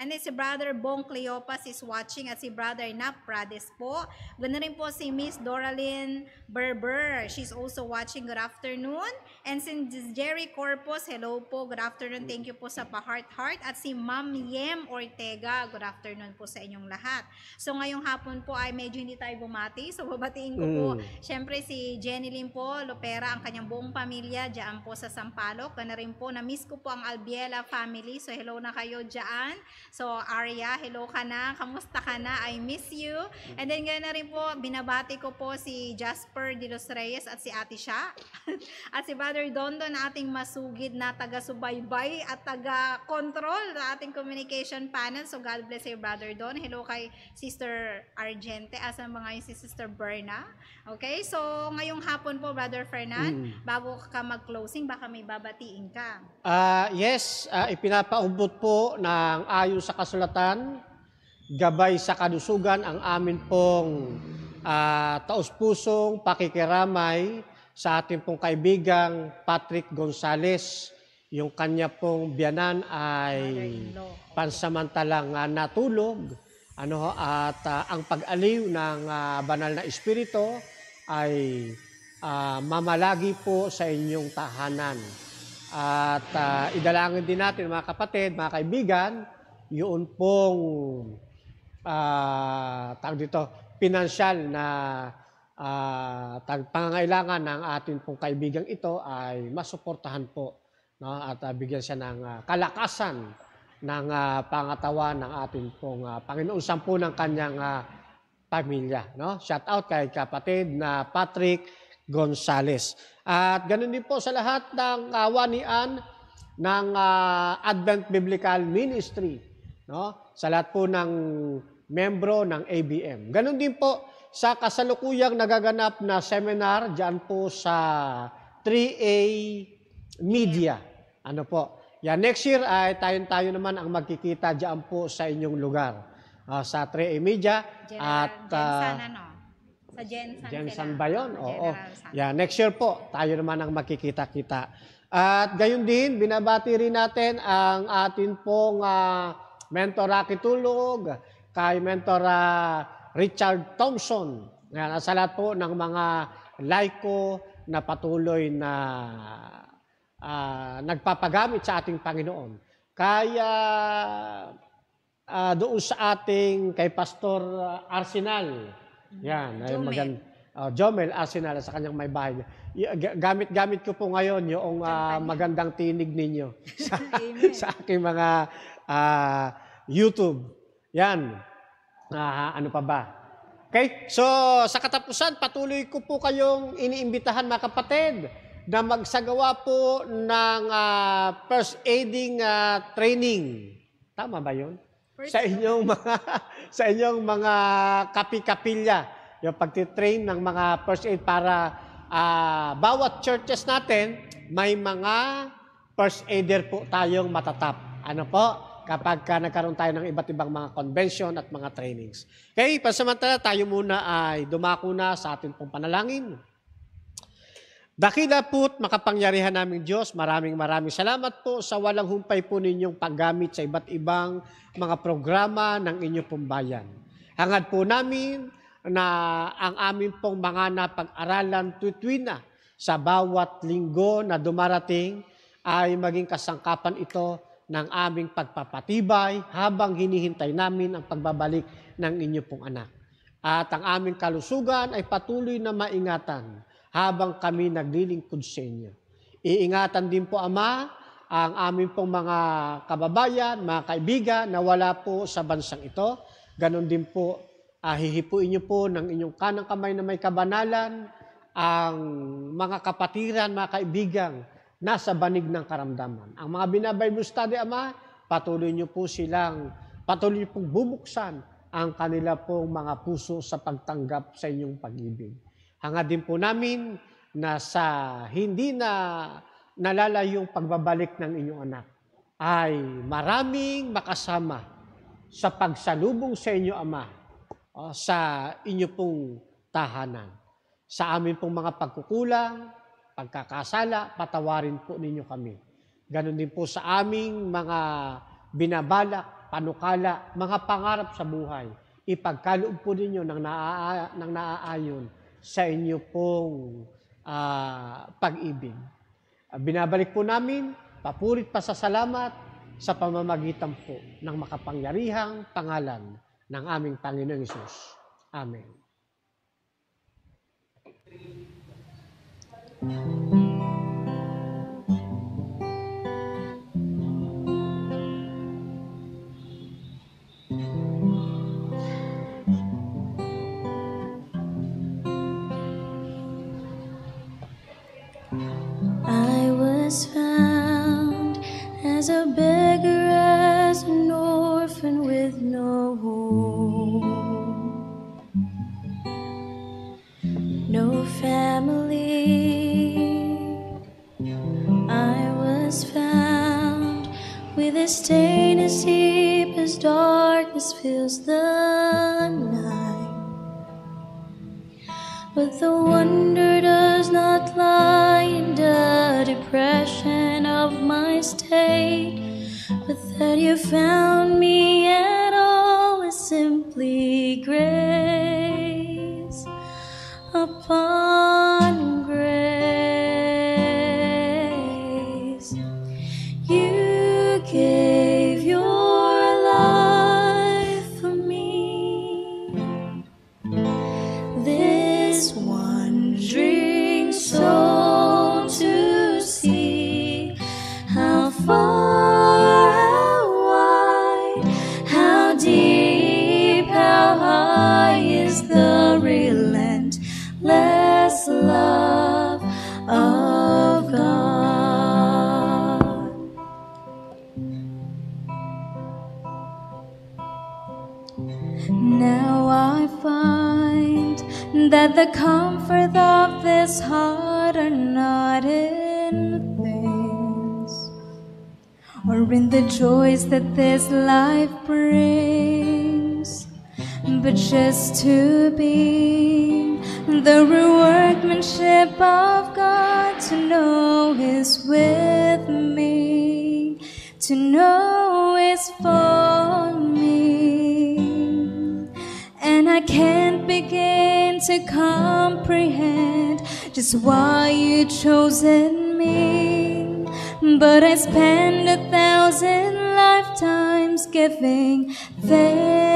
And then si Brother Bong Cleopas is watching at si Brother Nap Prades po. Ganoon rin po si Miss Doraline Berber. She's also watching. Good afternoon. And since Jerry Corpus, hello po. Good afternoon. Thank you po sa pa-heart At si Ma'am Yem Ortega, good afternoon po sa inyong lahat. So ngayong hapon po ay medyo hindi tayo bumati. So babatiin ko mm. po. Siyempre si Jenny Lynn po, Lopera, ang kanyang buong pamilya diyan po sa Sampaloc. Gana rin po, na-miss ko po ang Albiela family. So hello na kayo diyan. So Aria, hello ka na. Kamusta ka na? I miss you. And then gana rin po, binabati ko po si Jasper De Los Reyes at si Ate Sha. [laughs] at si Bad Brother Dondon, ating masugid na taga-subaybay at taga-control na ating communication panel. So God bless you, Brother Don. Hello kay Sister Argente. Asan mga yung si Sister Berna? Okay, so ngayong hapon po, Brother Fernand, mm. bago ka mag-closing, baka may babatiin ka.
Uh, yes, uh, ipinapaumbot po ng ayon sa kasulatan, gabay sa kadusugan ang amin pong uh, taus-pusong pakikiramay sa ating pong kaibigang Patrick Gonzales. Yung kanya pong biyanan ay pansamantalang uh, natulog ano at uh, ang pag-aliw ng uh, banal na espiritu ay uh, mamalagi po sa inyong tahanan. At uh, idalangin din natin mga kapatid, mga kaibigan, yun pong uh, tawag dito, pinansyal na uh, pangangailangan ng atin pong kaibigang ito ay masuportahan po no? at uh, bigyan siya ng uh, kalakasan ng uh, pangatawa ng atin pong uh, Panginoon Sampu ng kanyang uh, pamilya. No? Shout out kay kapatid na Patrick Gonzales. At ganun din po sa lahat ng kawanian ng uh, Advent Biblical Ministry. No? Sa lahat po ng membro ng ABM. Ganun din po sa kasalukuyang nagaganap na seminar dyan po sa 3A Media. Ano po? Yan, next year ay tayo-tayo naman ang magkikita dyan po sa inyong lugar. Uh, sa 3A Media. General, at, uh, Jensan, ah,
ano? Sa Jensan, Jensan ba yun? Oo.
Yan, next year po, tayo naman ang magkikita-kita. At gayon din, binabati rin natin ang atin pong uh, mentor Rocky Tulog, kay mentor uh, Richard Thompson. Yan, sa lahat po ng mga laiko na patuloy na uh, nagpapagamit sa ating Panginoon. Kaya uh, doon sa ating kay Pastor Arsenal, yan, ay maganda. Uh, oh, Jomel Arsenal sa kanyang may bahay niya. Gamit-gamit ko po ngayon yung uh, magandang tinig ninyo [laughs] sa, sa aking mga uh, YouTube. Yan uh, ano pa ba? Okay? So, sa katapusan, patuloy ko po kayong iniimbitahan mga kapatid na magsagawa po ng uh, first aiding uh, training. Tama ba 'yon? First sa inyong mga [laughs] sa inyong mga kapi-kapilya, yung pagtitrain ng mga first aid para uh, bawat churches natin may mga first aider po tayong matatap. Ano po? kapag ka nagkaroon tayo ng iba't ibang mga convention at mga trainings. Okay, pansamantala tayo muna ay dumako na sa ating pong panalangin. Dakila po't makapangyarihan naming Diyos, maraming maraming salamat po sa walang humpay po ninyong paggamit sa iba't ibang mga programa ng inyo pong bayan. Hangad po namin na ang amin pong mga napag-aralan tutwina sa bawat linggo na dumarating ay maging kasangkapan ito ng aming pagpapatibay habang hinihintay namin ang pagbabalik ng inyo pong anak. At ang aming kalusugan ay patuloy na maingatan habang kami naglilingkod sa inyo. Iingatan din po, Ama, ang aming pong mga kababayan, mga kaibigan na wala po sa bansang ito. Ganon din po, ah, niyo po ng inyong kanang kamay na may kabanalan ang mga kapatiran, mga kaibigan, nasa banig ng karamdaman. Ang mga binabible study, Ama, patuloy niyo po silang, patuloy niyo pong bubuksan ang kanila pong mga puso sa pagtanggap sa inyong pag-ibig. Hanga din po namin na sa hindi na nalalayong pagbabalik ng inyong anak ay maraming makasama sa pagsalubong sa inyo, Ama, sa inyo pong tahanan, sa amin pong mga pagkukulang, pagkakasala, patawarin po ninyo kami. Ganon din po sa aming mga binabalak, panukala, mga pangarap sa buhay. Ipagkaloob po ninyo ng, naa- ng naaayon sa inyo pong uh, pag-ibig. Binabalik po namin, papurit pa sa salamat sa pamamagitan po ng makapangyarihang pangalan ng aming Panginoong Isus. Amen.
I was found as a baby. this stain as deep as darkness fills the night. But the wonder does not lie in the depression of my state, but that you found me the comfort of this heart are not in things or in the joys that this life brings, but just to be the workmanship of God, to know is with me, to know is for. to comprehend just why you chosen me. But I spend a thousand lifetimes giving thanks.